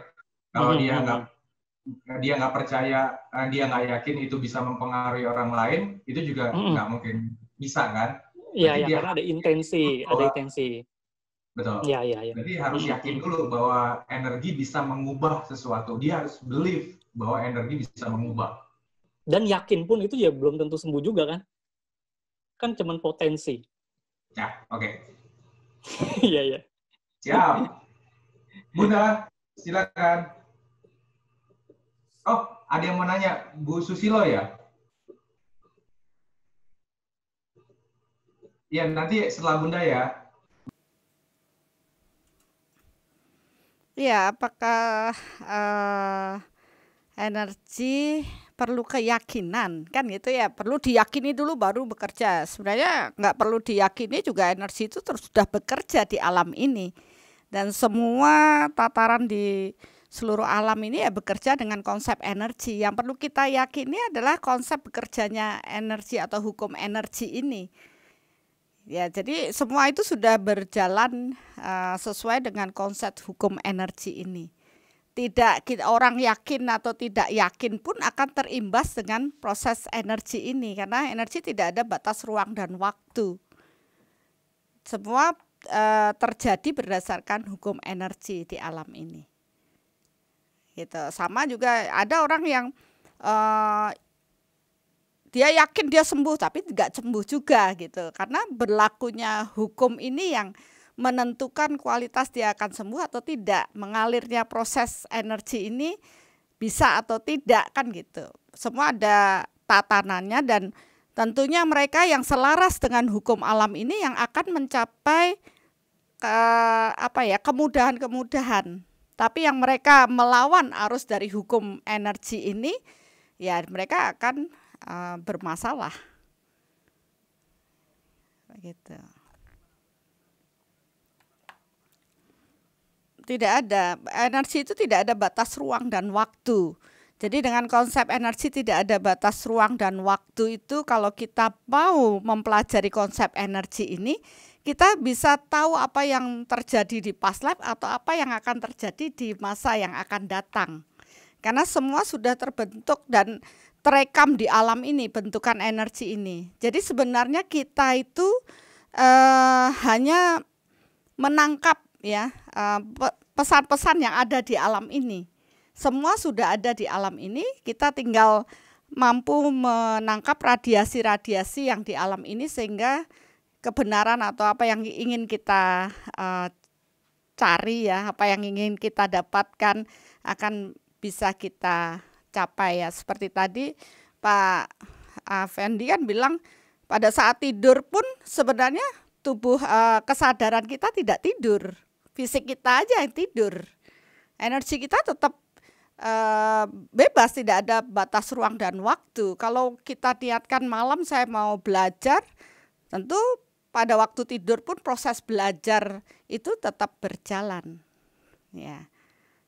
Kalau hmm. dia hmm, nggak hmm. Nah, dia nggak percaya, eh, dia nggak yakin itu bisa mempengaruhi orang lain, itu juga nggak mm-hmm. mungkin bisa kan? Iya, ya, karena ada intensi, bahwa, ada intensi. Betul. Iya, iya, Ya. Jadi harus yakin dulu bahwa energi bisa mengubah sesuatu. Dia harus believe bahwa energi bisa mengubah. Dan yakin pun itu ya belum tentu sembuh juga kan? Kan cuman potensi. Ya, oke. Iya, iya. Siap. Bunda, silakan. Oh, ada yang mau nanya, Bu Susilo ya? Ya, nanti setelah Bunda ya. Ya, apakah uh, energi perlu keyakinan kan gitu ya perlu diyakini dulu baru bekerja sebenarnya nggak perlu diyakini juga energi itu terus sudah bekerja di alam ini dan semua tataran di seluruh alam ini ya bekerja dengan konsep energi. Yang perlu kita yakini adalah konsep bekerjanya energi atau hukum energi ini. Ya, jadi semua itu sudah berjalan uh, sesuai dengan konsep hukum energi ini. Tidak kita orang yakin atau tidak yakin pun akan terimbas dengan proses energi ini karena energi tidak ada batas ruang dan waktu. Semua uh, terjadi berdasarkan hukum energi di alam ini gitu sama juga ada orang yang uh, dia yakin dia sembuh tapi tidak sembuh juga gitu karena berlakunya hukum ini yang menentukan kualitas dia akan sembuh atau tidak mengalirnya proses energi ini bisa atau tidak kan gitu semua ada tatanannya dan tentunya mereka yang selaras dengan hukum alam ini yang akan mencapai ke, eh, apa ya kemudahan-kemudahan tapi yang mereka melawan arus dari hukum energi ini, ya mereka akan uh, bermasalah. Gitu. Tidak ada energi itu tidak ada batas ruang dan waktu. Jadi dengan konsep energi tidak ada batas ruang dan waktu itu kalau kita mau mempelajari konsep energi ini, kita bisa tahu apa yang terjadi di past life atau apa yang akan terjadi di masa yang akan datang. Karena semua sudah terbentuk dan terekam di alam ini bentukan energi ini. Jadi sebenarnya kita itu eh, hanya menangkap ya eh, pesan-pesan yang ada di alam ini. Semua sudah ada di alam ini, kita tinggal mampu menangkap radiasi-radiasi yang di alam ini sehingga kebenaran atau apa yang ingin kita uh, cari ya, apa yang ingin kita dapatkan akan bisa kita capai ya. Seperti tadi Pak Fendi kan bilang pada saat tidur pun sebenarnya tubuh uh, kesadaran kita tidak tidur. Fisik kita aja yang tidur. Energi kita tetap uh, bebas, tidak ada batas ruang dan waktu. Kalau kita niatkan malam saya mau belajar, tentu pada waktu tidur pun proses belajar itu tetap berjalan. Ya.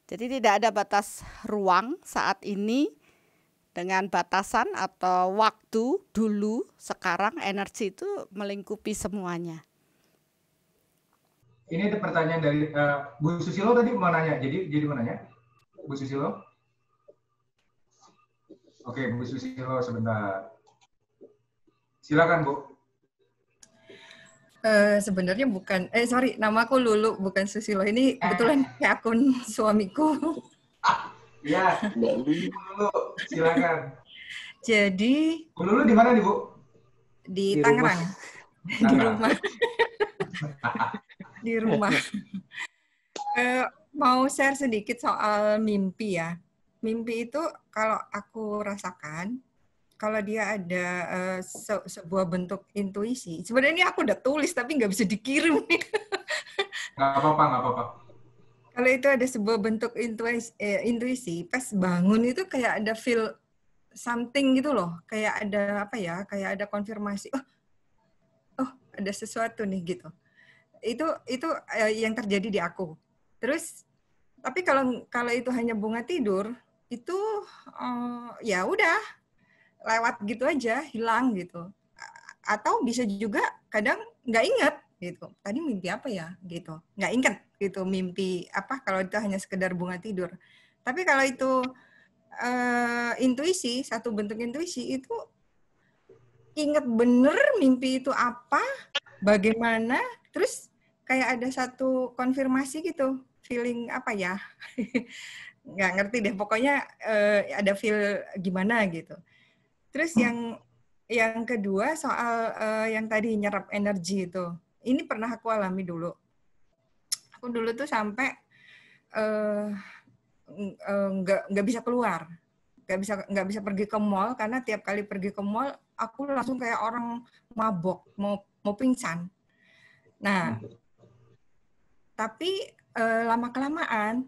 Jadi tidak ada batas ruang saat ini dengan batasan atau waktu dulu sekarang energi itu melingkupi semuanya. Ini ada pertanyaan dari uh, Bu Susilo tadi mau nanya. Jadi jadi mau nanya? Bu Susilo? Oke, Bu Susilo sebentar. Silakan, Bu. Eh, sebenarnya bukan eh sorry nama aku Lulu bukan Susilo ini eh. kebetulan kayak akun suamiku ya Lulu silakan jadi Lulu di mana nih Bu di, di Tangerang rumah. di rumah di rumah eh, uh, mau share sedikit soal mimpi ya mimpi itu kalau aku rasakan kalau dia ada uh, se sebuah bentuk intuisi. Sebenarnya ini aku udah tulis tapi nggak bisa dikirim. nggak apa-apa, nggak apa-apa. Kalau itu ada sebuah bentuk intuisi, eh, intuisi, pas bangun itu kayak ada feel something gitu loh, kayak ada apa ya, kayak ada konfirmasi. Oh, oh ada sesuatu nih gitu. Itu itu eh, yang terjadi di aku. Terus tapi kalau kalau itu hanya bunga tidur itu uh, ya udah lewat gitu aja hilang gitu atau bisa juga kadang nggak inget gitu tadi mimpi apa ya gitu nggak inget gitu mimpi apa kalau itu hanya sekedar bunga tidur tapi kalau itu uh, intuisi satu bentuk intuisi itu inget bener mimpi itu apa bagaimana terus kayak ada satu konfirmasi gitu feeling apa ya nggak ngerti deh pokoknya uh, ada feel gimana gitu Terus yang yang kedua soal uh, yang tadi nyerap energi itu. Ini pernah aku alami dulu. Aku dulu tuh sampai uh, nggak nggak bisa keluar, nggak bisa nggak bisa pergi ke mall karena tiap kali pergi ke mall aku langsung kayak orang mabok mau mau pingsan. Nah, tapi uh, lama kelamaan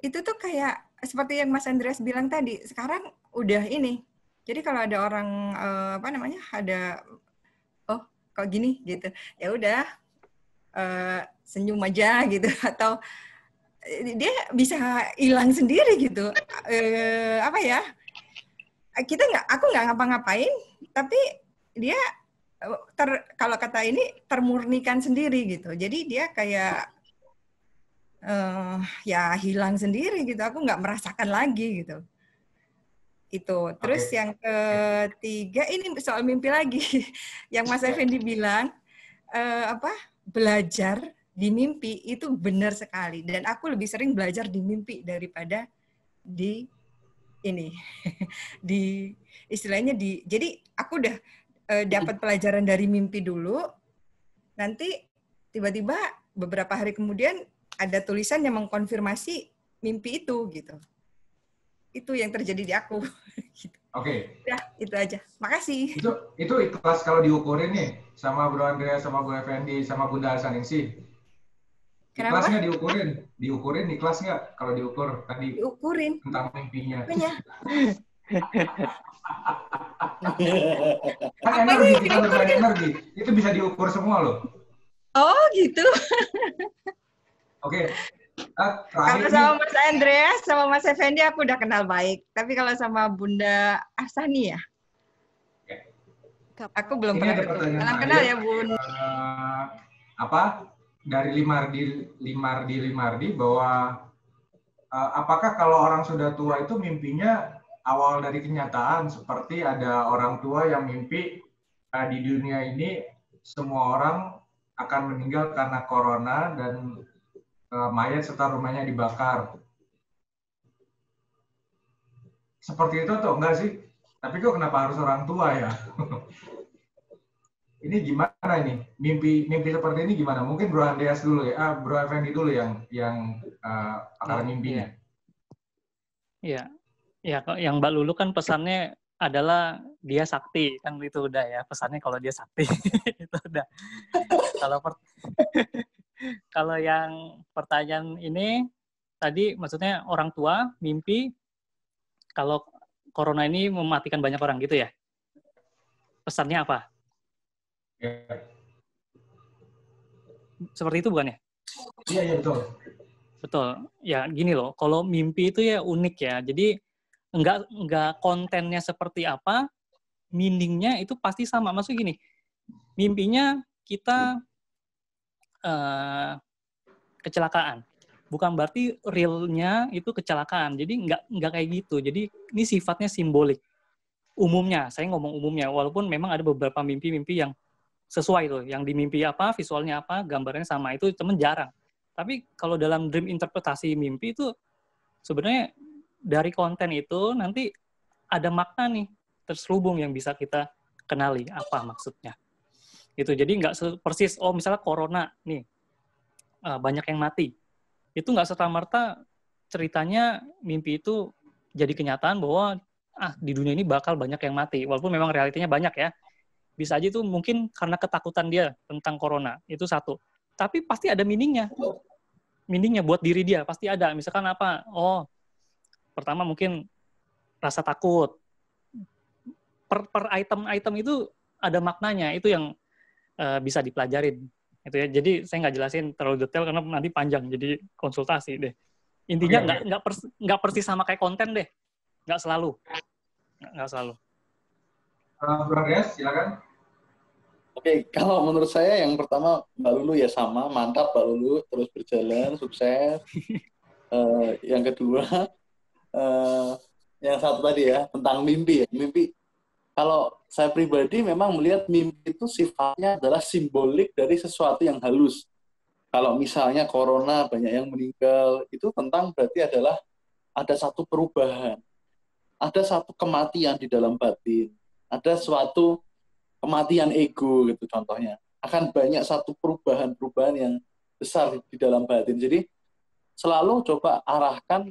itu tuh kayak seperti yang Mas Andreas bilang tadi, sekarang udah ini jadi kalau ada orang uh, apa namanya ada oh kok gini gitu ya udah uh, senyum aja gitu atau eh, dia bisa hilang sendiri gitu uh, apa ya kita nggak aku nggak ngapa-ngapain tapi dia ter kalau kata ini termurnikan sendiri gitu jadi dia kayak uh, ya hilang sendiri gitu aku nggak merasakan lagi gitu itu. Terus okay. yang ketiga ini soal mimpi lagi, yang Mas Effendi bilang uh, eh, apa belajar di mimpi itu benar sekali dan aku lebih sering belajar di mimpi daripada di ini di istilahnya di jadi aku udah uh, dapat pelajaran dari mimpi dulu nanti tiba-tiba beberapa hari kemudian ada tulisan yang mengkonfirmasi mimpi itu gitu itu yang terjadi di aku. gitu. Oke. Okay. Ya, itu aja. Makasih. Itu itu ikhlas kalau diukurin nih sama Bro Andrea, sama Bu Effendi, sama Bunda Saningsi. Kenapa? Ikhlasnya diukurin, diukurin ikhlas nggak kalau diukur tadi? Diukurin. Tentang mimpinya. Mimpinya. kan energi kita bermain energi itu bisa diukur semua loh. Oh gitu. Oke, okay. Ah, kalau sama Mas Andreas, sama Mas Effendi aku udah kenal baik. Tapi kalau sama Bunda Arsani ya? ya, aku belum Ini pernah ketemu. kenal ya Bun. Uh, apa dari Limardi, Limardi, Limardi bahwa uh, apakah kalau orang sudah tua itu mimpinya awal dari kenyataan seperti ada orang tua yang mimpi uh, di dunia ini semua orang akan meninggal karena corona dan E, mayat serta rumahnya dibakar. Seperti itu atau enggak sih? Tapi kok kenapa harus orang tua ya? ini gimana ini? Mimpi mimpi seperti ini gimana? Mungkin Bro Andreas dulu ya, ah, Bro Effendi dulu yang yang uh, e, akar ya? Oh, mimpinya. Iya. Ya, yang Mbak Lulu kan pesannya adalah dia sakti kan itu udah ya pesannya kalau dia sakti itu udah kalau per Kalau yang pertanyaan ini tadi maksudnya orang tua mimpi kalau corona ini mematikan banyak orang gitu ya. Pesannya apa? Ya. Seperti itu bukan ya? Iya, iya betul. Betul. Ya gini loh, kalau mimpi itu ya unik ya. Jadi enggak enggak kontennya seperti apa, meaningnya itu pasti sama. Maksud gini, mimpinya kita Eh, kecelakaan. Bukan berarti realnya itu kecelakaan. Jadi nggak nggak kayak gitu. Jadi ini sifatnya simbolik. Umumnya, saya ngomong umumnya. Walaupun memang ada beberapa mimpi-mimpi yang sesuai tuh. Yang di apa, visualnya apa, gambarnya sama itu temen jarang. Tapi kalau dalam dream interpretasi mimpi itu sebenarnya dari konten itu nanti ada makna nih terselubung yang bisa kita kenali apa maksudnya gitu jadi nggak persis oh misalnya corona nih uh, banyak yang mati itu nggak serta merta ceritanya mimpi itu jadi kenyataan bahwa ah di dunia ini bakal banyak yang mati walaupun memang realitinya banyak ya bisa aja itu mungkin karena ketakutan dia tentang corona itu satu tapi pasti ada meaningnya meaningnya buat diri dia pasti ada misalkan apa oh pertama mungkin rasa takut per per item-item itu ada maknanya itu yang uh, bisa dipelajarin itu ya jadi saya nggak jelasin terlalu detail karena nanti panjang jadi konsultasi deh intinya nggak okay. nggak pers, nggak persis sama kayak konten deh nggak selalu nggak selalu uh, silakan Oke, okay, kalau menurut saya yang pertama Mbak Lulu ya sama, mantap Mbak Lulu, terus berjalan, sukses. uh, yang kedua, uh, yang satu tadi ya, tentang mimpi ya. Mimpi, kalau saya pribadi memang melihat mimpi itu sifatnya adalah simbolik dari sesuatu yang halus. Kalau misalnya corona banyak yang meninggal, itu tentang berarti adalah ada satu perubahan, ada satu kematian di dalam batin, ada suatu kematian ego gitu contohnya. Akan banyak satu perubahan-perubahan yang besar di dalam batin. Jadi selalu coba arahkan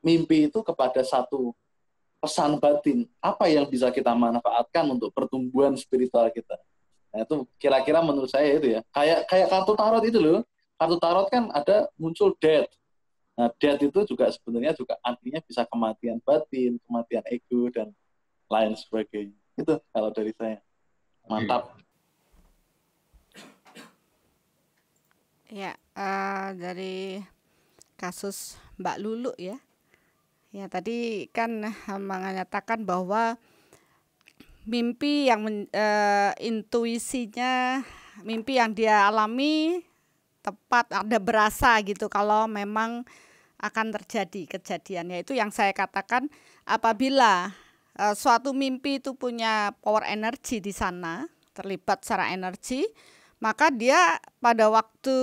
mimpi itu kepada satu pesan batin apa yang bisa kita manfaatkan untuk pertumbuhan spiritual kita nah itu kira-kira menurut saya itu ya kayak kayak kartu tarot itu loh kartu tarot kan ada muncul death nah death itu juga sebenarnya juga artinya bisa kematian batin kematian ego dan lain sebagainya itu kalau dari saya mantap ya uh, dari kasus Mbak Lulu ya Ya, tadi kan eh, mengatakan bahwa mimpi yang men, e, intuisinya, mimpi yang dia alami tepat ada berasa gitu kalau memang akan terjadi kejadian yaitu yang saya katakan apabila e, suatu mimpi itu punya power energy di sana, terlibat secara energi, maka dia pada waktu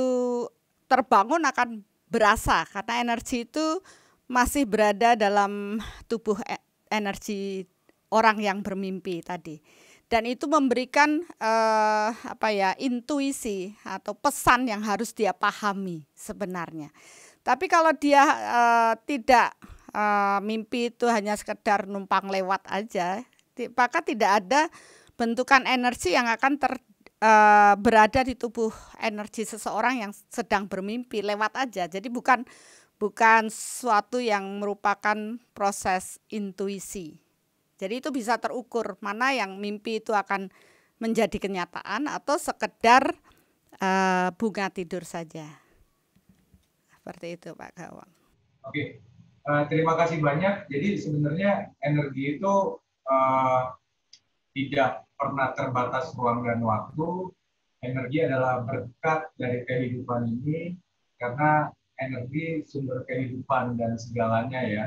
terbangun akan berasa karena energi itu masih berada dalam tubuh e- energi orang yang bermimpi tadi. Dan itu memberikan eh, apa ya intuisi atau pesan yang harus dia pahami sebenarnya. Tapi kalau dia eh, tidak eh, mimpi itu hanya sekedar numpang lewat aja, maka tidak ada bentukan energi yang akan ter, eh, berada di tubuh energi seseorang yang sedang bermimpi lewat aja. Jadi bukan bukan suatu yang merupakan proses intuisi. Jadi itu bisa terukur mana yang mimpi itu akan menjadi kenyataan atau sekedar uh, bunga tidur saja. Seperti itu Pak Gawang. Oke, uh, terima kasih banyak. Jadi sebenarnya energi itu uh, tidak pernah terbatas ruang dan waktu. Energi adalah berkat dari kehidupan ini karena energi sumber kehidupan dan segalanya ya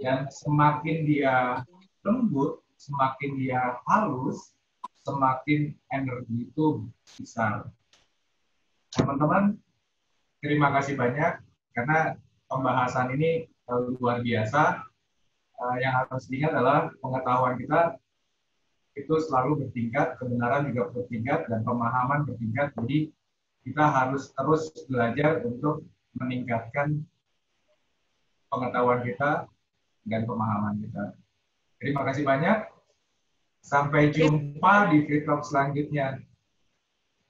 yang semakin dia lembut semakin dia halus semakin energi itu besar teman-teman terima kasih banyak karena pembahasan ini eh, luar biasa eh, yang harus diingat adalah pengetahuan kita itu selalu bertingkat, kebenaran juga bertingkat, dan pemahaman bertingkat. Jadi kita harus terus belajar untuk meningkatkan pengetahuan kita dan pemahaman kita. Terima kasih banyak. Sampai iya. jumpa di free talk selanjutnya.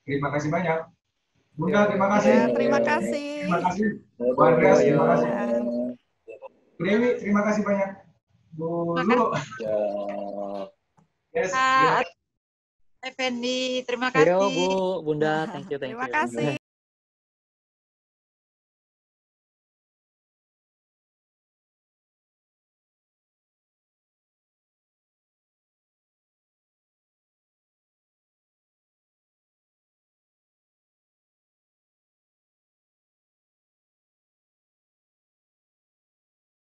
Terima kasih banyak. Bunda, terima iya, kasih. Ya, terima kasih. Terima kasih. Bu Andreas, terima kasih. Iya. Dewi, terima kasih banyak. Bu Lu. Yes. Effendi, terima kasih. Yo, Bu, Bunda, thank you, thank you. Terima kasih.